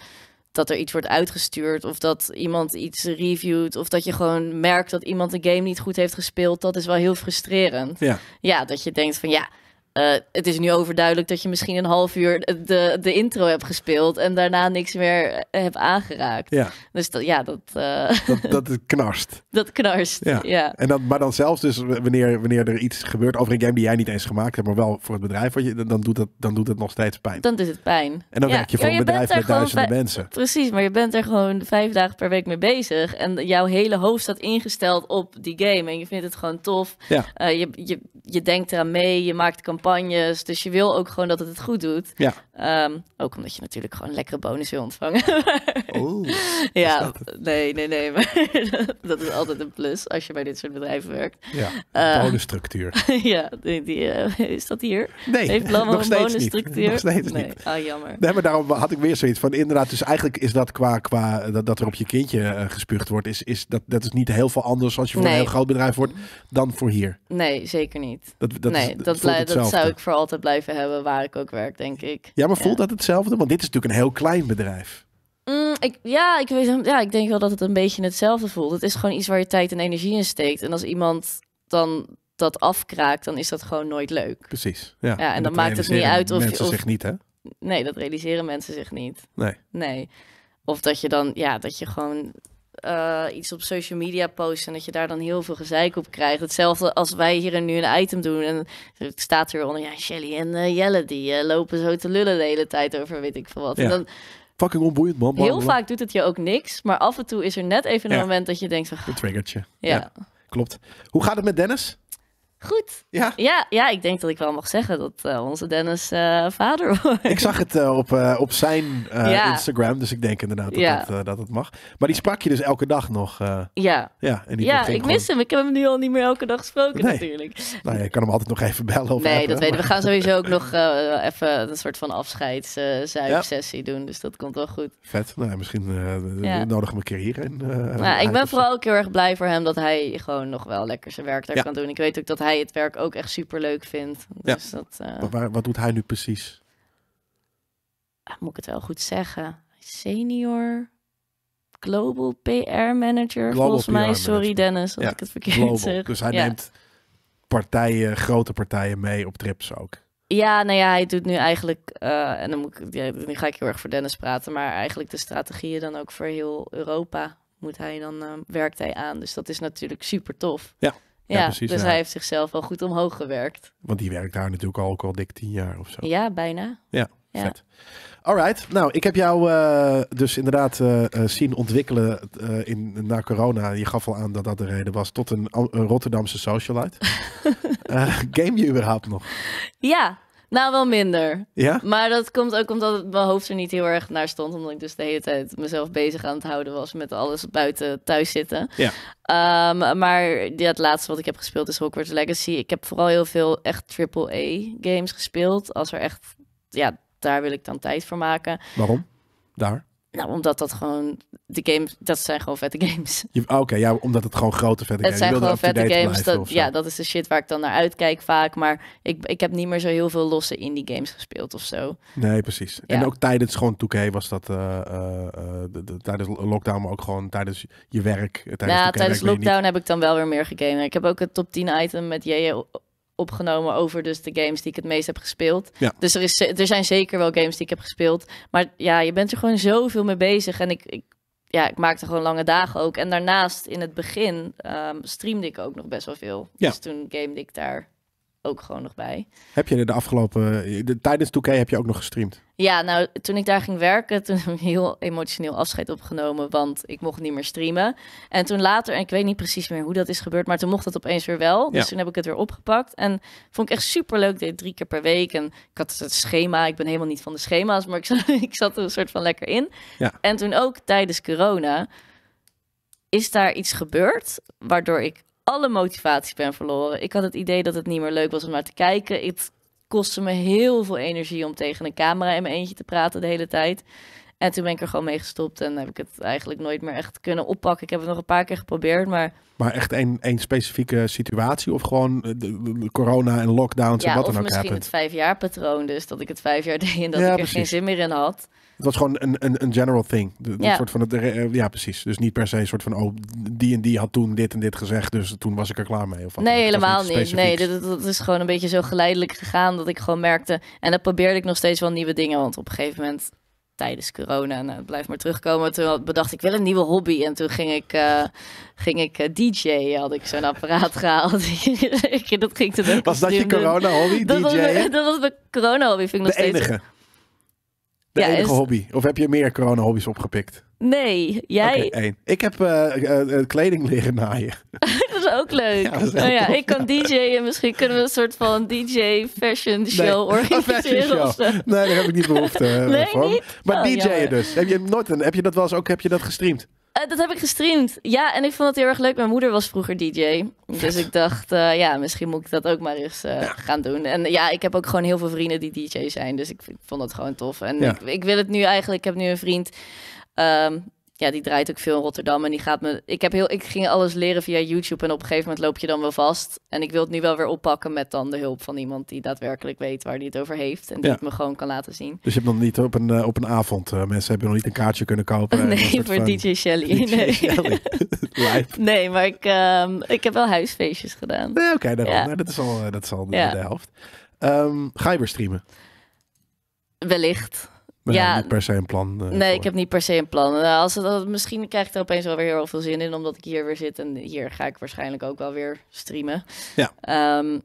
dat er iets wordt uitgestuurd of dat iemand iets reviewt of dat je gewoon merkt dat iemand een game niet goed heeft gespeeld, dat is wel heel frustrerend. Ja, ja dat je denkt van ja, eh, het is nu overduidelijk dat je misschien een half uur de, de intro hebt gespeeld en daarna niks meer eh, hebt aangeraakt. Ja. Dus dat, ja, dat, eh, dat, dat knarst. Dat knarst. Ja. ja. En dan, maar dan zelfs dus wanneer, wanneer er iets gebeurt over een game die jij niet eens gemaakt hebt, maar wel voor het bedrijf, wat je, dan, doet dat, dan doet het nog steeds pijn. Dan is het pijn. En dan ja. werk je voor een bedrijf met duizenden mensen. Precies, maar je bent er gewoon vijf dagen per week mee bezig en jouw hele hoofd staat ingesteld op die game en je vindt het gewoon tof. Ja. je, je, je denkt eraan mee, je maakt campagne dus je wil ook gewoon dat het het goed doet. Ja. Ehm, ook omdat je natuurlijk gewoon lekkere bonus wil ontvangen. oh, ja, nee, nee, nee. Maar dat is altijd een plus als je bij dit soort bedrijven werkt. Ja, eh, bonusstructuur. ja, die, eh, is dat hier? Nee, Heeft nog een bonusstructuur? Nog steeds niet. Ah, jammer. Nee, maar daarom had ik weer zoiets van inderdaad. Dus eigenlijk is dat qua, qua dat, dat er op je kindje uh, gespuugd wordt, is, is dat, dat is niet heel veel anders als je voor een heel groot bedrijf wordt mm. dan voor hier. Nee, zeker niet. Dat, dat nee, dat, dat, dat zou ik voor altijd blijven hebben waar ik ook werk, denk ik. Ja, maar voelt dat hetzelfde? Want dit is natuurlijk een heel klein bedrijf. Mm, ik, ja, ik weet, ja, ik denk wel dat het een beetje hetzelfde voelt. Het is gewoon iets waar je tijd en energie in steekt. En als iemand dan dat afkraakt, dan is dat gewoon nooit leuk. Precies. Ja, ja en, dan maakt het niet uit of mensen je, of, zich niet, hè? Nee, dat realiseren mensen zich niet. Nee. Nee. Of dat je dan, ja, dat je gewoon eh, iets op social media posten en dat je daar dan heel veel gezeik op krijgt. Hetzelfde als wij hier nu een item doen en het staat eronder, ja, Shelly en uh, Jelle die eh, lopen zo te lullen de hele tijd over weet ik veel wat. Ja. dan, Fucking onboeiend, man. Heel vaak doet het je ook niks, maar af en toe is er net even een moment dat je denkt van... Een triggertje. ja. klopt. Hoe gaat het met Dennis? Goed. Ja? ja? Ja, ik denk dat ik wel mag zeggen dat eh, onze Dennis eh, vader wordt. Ik zag het eh, op, op zijn Instagram, dus ik denk inderdaad dat, dat, dat, het mag. Maar die sprak je dus elke dag nog. ja. Ja, en die ja ik mis hem. Ik heb hem nu al niet meer elke dag gesproken nee. natuurlijk. Nou ik kan hem altijd nog even bellen. Of nee, dat weten we. We gaan sowieso ook nog even een soort van afscheidszuipsessie doen. Dus dat komt wel goed. Vet. Nou, misschien nodig hem een keer hierin. Nou, ik ben vooral ook heel erg blij voor hem dat hij gewoon nog wel lekker zijn werk daar kan doen. Ik weet ook dat hij hij het werk ook echt super leuk vindt. Dus ja. dat, eh, Waar, wat doet hij nu precies? Ah, moet ik het wel goed zeggen? Senior Global PR Manager, volgens mij. Sorry Dennis, als ik het verkeerd Global. zeg. Dus hij neemt partijen, grote partijen mee op trips ook. Ja, nou ja, hij doet nu eigenlijk, eh, en dan moet ik, nu ga ik heel erg voor Dennis praten, maar eigenlijk de strategieën dan ook voor heel Europa moet hij dan, eh, werkt hij aan. Dus dat is natuurlijk super tof. Ja. Ja, precies, dus hij heeft zichzelf wel goed omhoog gewerkt. Want die werkt daar natuurlijk al, ook al dik tien jaar of zo. Ja, bijna. Ja, ja. vet. Alright, nou, ik heb jou eh, dus inderdaad eh, eh, zien ontwikkelen in, na corona. Je gaf al aan dat dat de reden was tot een, een Rotterdamse socialite. game je überhaupt nog? Ja, nou, wel minder. Ja? Maar dat komt ook omdat mijn hoofd er niet heel erg naar stond. Omdat ik dus de hele tijd mezelf bezig aan het houden was met alles buiten thuis zitten. Ja. Ehm, maar ja, het laatste wat ik heb gespeeld is Hogwarts Legacy. Ik heb vooral heel veel echt AAA games gespeeld. Als er echt, ja, daar wil ik dan tijd voor maken. Waarom? Daar? Nou, omdat dat gewoon de games, dat zijn gewoon vette games. Ah, oké, ja, omdat het gewoon grote vette games zijn. Het zijn gewoon vette games. Dat, ja, dat is de shit waar ik dan naar uitkijk vaak. Maar ik, ik heb niet meer zo heel veel losse indie games gespeeld of zo. Nee, precies. En ook tijdens gewoon 2 was dat uh, uh, de, de, tijdens lockdown, maar ook gewoon tijdens je werk. Tijdens ja, nou, tijdens lockdown heb ik dan wel weer meer gekeken Ik heb ook het top 10 item met JJ opgenomen over dus de games die ik het meest heb gespeeld. Ja. Dus er, is, er zijn zeker wel games die ik heb gespeeld. Maar ja, je bent er gewoon zoveel mee bezig. En ik, ik ja, ik maakte gewoon lange dagen ook. En daarnaast in het begin ehm, streamde ik ook nog best wel veel. Ja. Dus toen gamede ik daar ook gewoon nog bij. Heb je de afgelopen... Eh, de, tijdens 2 heb je ook nog gestreamd? Ja, nou, toen ik daar ging werken, toen heb ik heel emotioneel afscheid opgenomen, want ik mocht niet meer streamen. En toen later, en ik weet niet precies meer hoe dat is gebeurd, maar toen mocht dat opeens weer wel. Dus toen heb ik het weer opgepakt en vond ik echt super leuk. Deed drie keer per week en ik had het schema. Ik ben helemaal niet van de schema's, maar ik zat, er een soort van lekker in. Ja. En toen ook tijdens corona is daar iets gebeurd waardoor ik alle motivatie ben verloren. Ik had het idee dat het niet meer leuk was om naar te kijken. Het kostte me heel veel energie om tegen een camera in mijn eentje te praten de hele tijd. En toen ben ik er gewoon mee gestopt en heb ik het eigenlijk nooit meer echt kunnen oppakken. Ik heb het nog een paar keer geprobeerd, maar... Maar echt één, één specifieke situatie of gewoon eh, de, corona en lockdowns en wat dan ook misschien het patroon. dus, dat ik het vijf jaar deed en dat ik er geen zin meer in had. Het was gewoon een, een, een general thing. De, ja. soort van het, eh, ja, precies. Dus niet per se een soort van, oh, die en die had toen dit en dit gezegd, dus toen was ik er klaar mee. Of nee, helemaal niet. Nee, dat, dat is gewoon een beetje zo geleidelijk gegaan dat ik gewoon merkte. En dan probeerde ik nog steeds wel nieuwe dingen, want op een gegeven moment tijdens corona. Nou, het blijft maar terugkomen. Toen bedacht ik wel een nieuwe hobby. En toen ging ik, uh, ging ik eh, DJ. Had ik zo'n apparaat gehaald. dat ging te Was dat je corona hobby? Dat DJ? Was, dat was mijn corona hobby. Vind ik nog de steeds. enige. De ja, enige dus- hobby. Of heb je meer corona-hobby's opgepikt? Nee, jij. Okay, één. Ik heb uh, kleding liggen naaien. dat is ook leuk. oh, ja nou ik kan DJ'en. Misschien kunnen we een soort van DJ fashion show organiseren. Nee, daar heb ik niet behoefte nee, Niet? Maar oh, DJ'en dus. Heb je, nooit een, heb je dat wel eens ook heb je dat gestreamd? Eh, dat heb ik gestreamd. Ja, en ik vond het heel erg leuk. Mijn moeder was vroeger DJ. Dus ik dacht, eh, ja, misschien moet ik dat ook maar eens eh, gaan doen. En ja, ik heb ook gewoon heel veel vrienden die DJ zijn. Dus ik vond dat gewoon tof. En ik, wil het nu eigenlijk. Ik heb nu een vriend. Ehm, ja, die draait ook veel in Rotterdam. En die gaat me. Ik, heb heel, ik ging alles leren via YouTube. En op een gegeven moment loop je dan wel vast. En ik wil het nu wel weer oppakken met dan de hulp van iemand die daadwerkelijk weet waar die het over heeft. En die het me gewoon kan laten zien. Dus je hebt nog niet op een, eh, op een avond. Eh, mensen hebben nog niet een kaartje kunnen kopen. Nee, voor DJ Shelly. nee. Shelley. nee, maar ik, ehm, ik heb wel huisfeestjes gedaan. Nee, oké, daarom. dat is al, eh, dat is al de, helft. Ehm, ga je weer streamen? Wellicht. Maar ja, niet per se een plan. Eh, nee, ik heb niet per se een plan. Nou, als het, misschien krijg ik er opeens wel weer heel veel zin in, omdat ik hier weer zit. En hier ga ik waarschijnlijk ook wel weer streamen. Ja, ehm,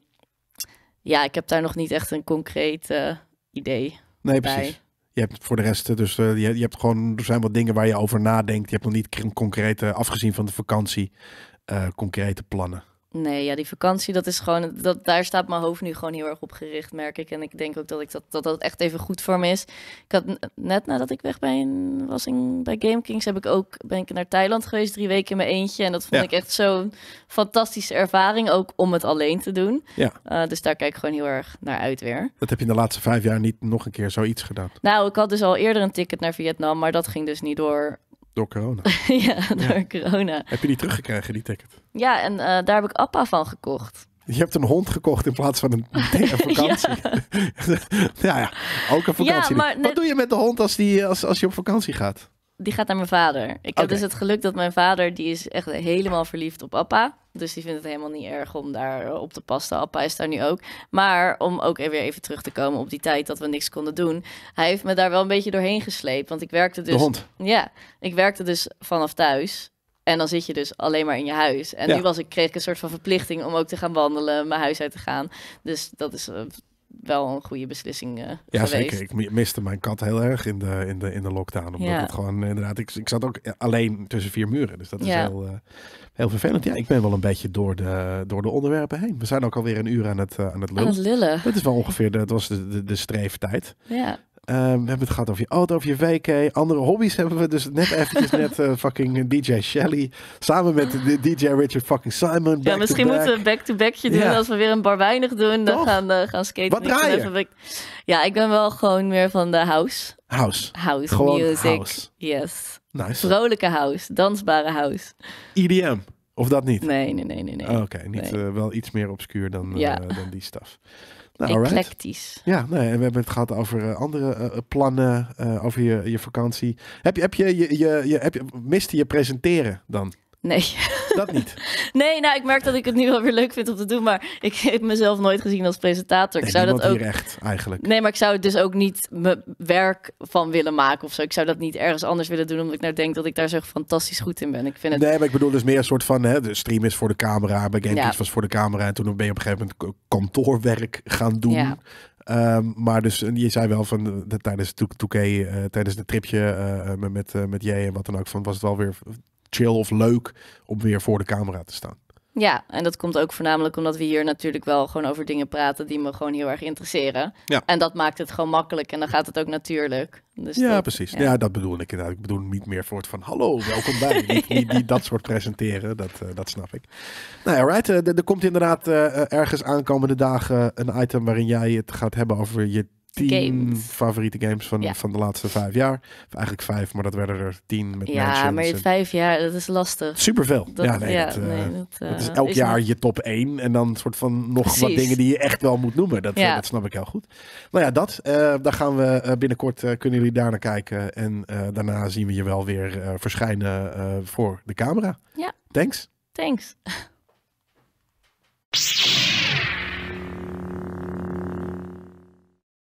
ja ik heb daar nog niet echt een concreet uh, idee Nee, precies. Je hebt voor de rest, eh, dus je, je, hebt gewoon, er zijn wat dingen waar je over nadenkt. Je hebt nog niet concrete, afgezien van de vakantie, concrete plannen. Nee, ja, die vakantie, dat is gewoon, dat, daar staat mijn hoofd nu gewoon heel erg op gericht, merk ik. En ik denk ook dat ik dat, dat, dat echt even goed voor me is. Ik had net nadat ik weg ben, was in, bij Game Kings, heb ik ook, ben ik naar Thailand geweest, drie weken in mijn eentje. En dat vond ik echt zo'n fantastische ervaring, ook om het alleen te doen. Ja. Eh, dus daar kijk ik gewoon heel erg naar uit weer. Dat heb je in de laatste vijf jaar niet nog een keer zoiets gedaan? Nou, ik had dus al eerder een ticket naar Vietnam, maar dat ging dus niet door door corona. ja, door corona. Heb je die teruggekregen, die ticket? Ja, en eh, daar heb ik Appa van gekocht. Je hebt een hond gekocht in plaats van een, vakantie. ja. ja, ook een vakantie. maar, Wat doe je met de hond als, die, als, als je op vakantie gaat? Die gaat naar mijn vader. Ik okay. heb dus het geluk dat mijn vader, die is echt helemaal verliefd op Appa. Dus die vindt het helemaal niet erg om daar eh, op te passen. Appa is daar nu ook. Maar om ook weer even terug te komen op die tijd dat we niks konden doen. Hij heeft me daar wel een beetje doorheen gesleept. Want ik werkte dus. De Ja, ik werkte dus vanaf thuis. En dan zit je dus alleen maar in je huis. En nu was ik, kreeg ik een soort van verplichting om ook te gaan wandelen, mijn huis uit te gaan. Dus dat is eh, wel een goede beslissing uh, ja, geweest. zeker. Ik miste mijn kat heel erg in de, in de, in de lockdown. Omdat het gewoon inderdaad... Ik, ik zat ook eh, alleen tussen vier muren. Dus dat is heel, eh, heel vervelend. Ja, ik ben wel een beetje door de, door de onderwerpen heen. We zijn ook alweer een uur aan het, aan het lullen. het Dat is wel ongeveer... dat was de, de, de streeftijd. Ja. Eh, we hebben het gehad over je auto, over je VK. Andere hobby's hebben we dus net eventjes net eh, fucking DJ Shelly. Samen met DJ Richard fucking Simon. Ja, misschien moeten we back-to-backje doen. Als we weer een bar weinig doen, dan gaan, we eh, gaan skaten. Wat draai je? Ja, ik ben wel gewoon meer van de house. House. House music. House. Yes. Vrolijke house. Dansbare house. EDM. Of dat niet? Nee, nee, nee, nee. nee. Oh, oké, niet wel iets meer obscuur dan, dan die staf. Nou, Eclectisch. Ja, nee, en we hebben het gehad over eh, andere eh, eh, plannen, over je, je vakantie. Heb je, heb je, je, je, je heb je, miste je presenteren dan? Nee. Dat niet? nee, nou, ik merk dat ik het nu wel weer leuk vind om te doen. Maar ik heb mezelf nooit gezien als presentator. Nee, ik zou dat ook... echt, eigenlijk. Nee, maar ik zou het dus ook niet mijn werk van willen maken of zo. Ik zou dat niet ergens anders willen doen, omdat ik nou denk dat ik daar zo fantastisch goed in ben. Ik vind het... Nee, maar ik bedoel dus meer een soort van, hè, de stream is voor de camera, bij Gameplays ja. was voor de camera. En toen ben je op een gegeven moment kantoorwerk gaan doen. Ja. Ehm, maar dus je zei wel van eh, de, tijdens, het k eh, tijdens de tripje uh, met, uh, met jij en wat dan ook, van was het wel weer chill of leuk om weer voor de camera te staan. Ja, en dat komt ook voornamelijk omdat we hier natuurlijk wel gewoon over dingen praten die me gewoon heel erg interesseren. Ja. En dat maakt het gewoon makkelijk en dan gaat het ook natuurlijk. Dus ja, precies. Ja. dat bedoel ik inderdaad. Ik bedoel niet meer voor het van hallo, welkom bij. ja. niet, dat soort presenteren, dat, eh, dat snap ik. Nou ja, right. Eh, er komt inderdaad eh, ergens aankomende dagen een item waarin jij het gaat hebben over je tien favoriete games van, van de laatste vijf jaar. eigenlijk vijf, maar dat werden er tien met Ja, maar en... vijf jaar, dat is lastig. Superveel. Dat, ja, nee, eh, dat, dat, is eh, elk jaar je top één. En dan soort van nog wat dingen die je echt wel moet noemen. Dat, eh, dat snap ik heel goed. Nou ja, dat. daar gaan we binnenkort, kunnen jullie daar naar kijken. En daarna zien we je wel weer verschijnen voor de camera. Ja. Thanks. Thanks.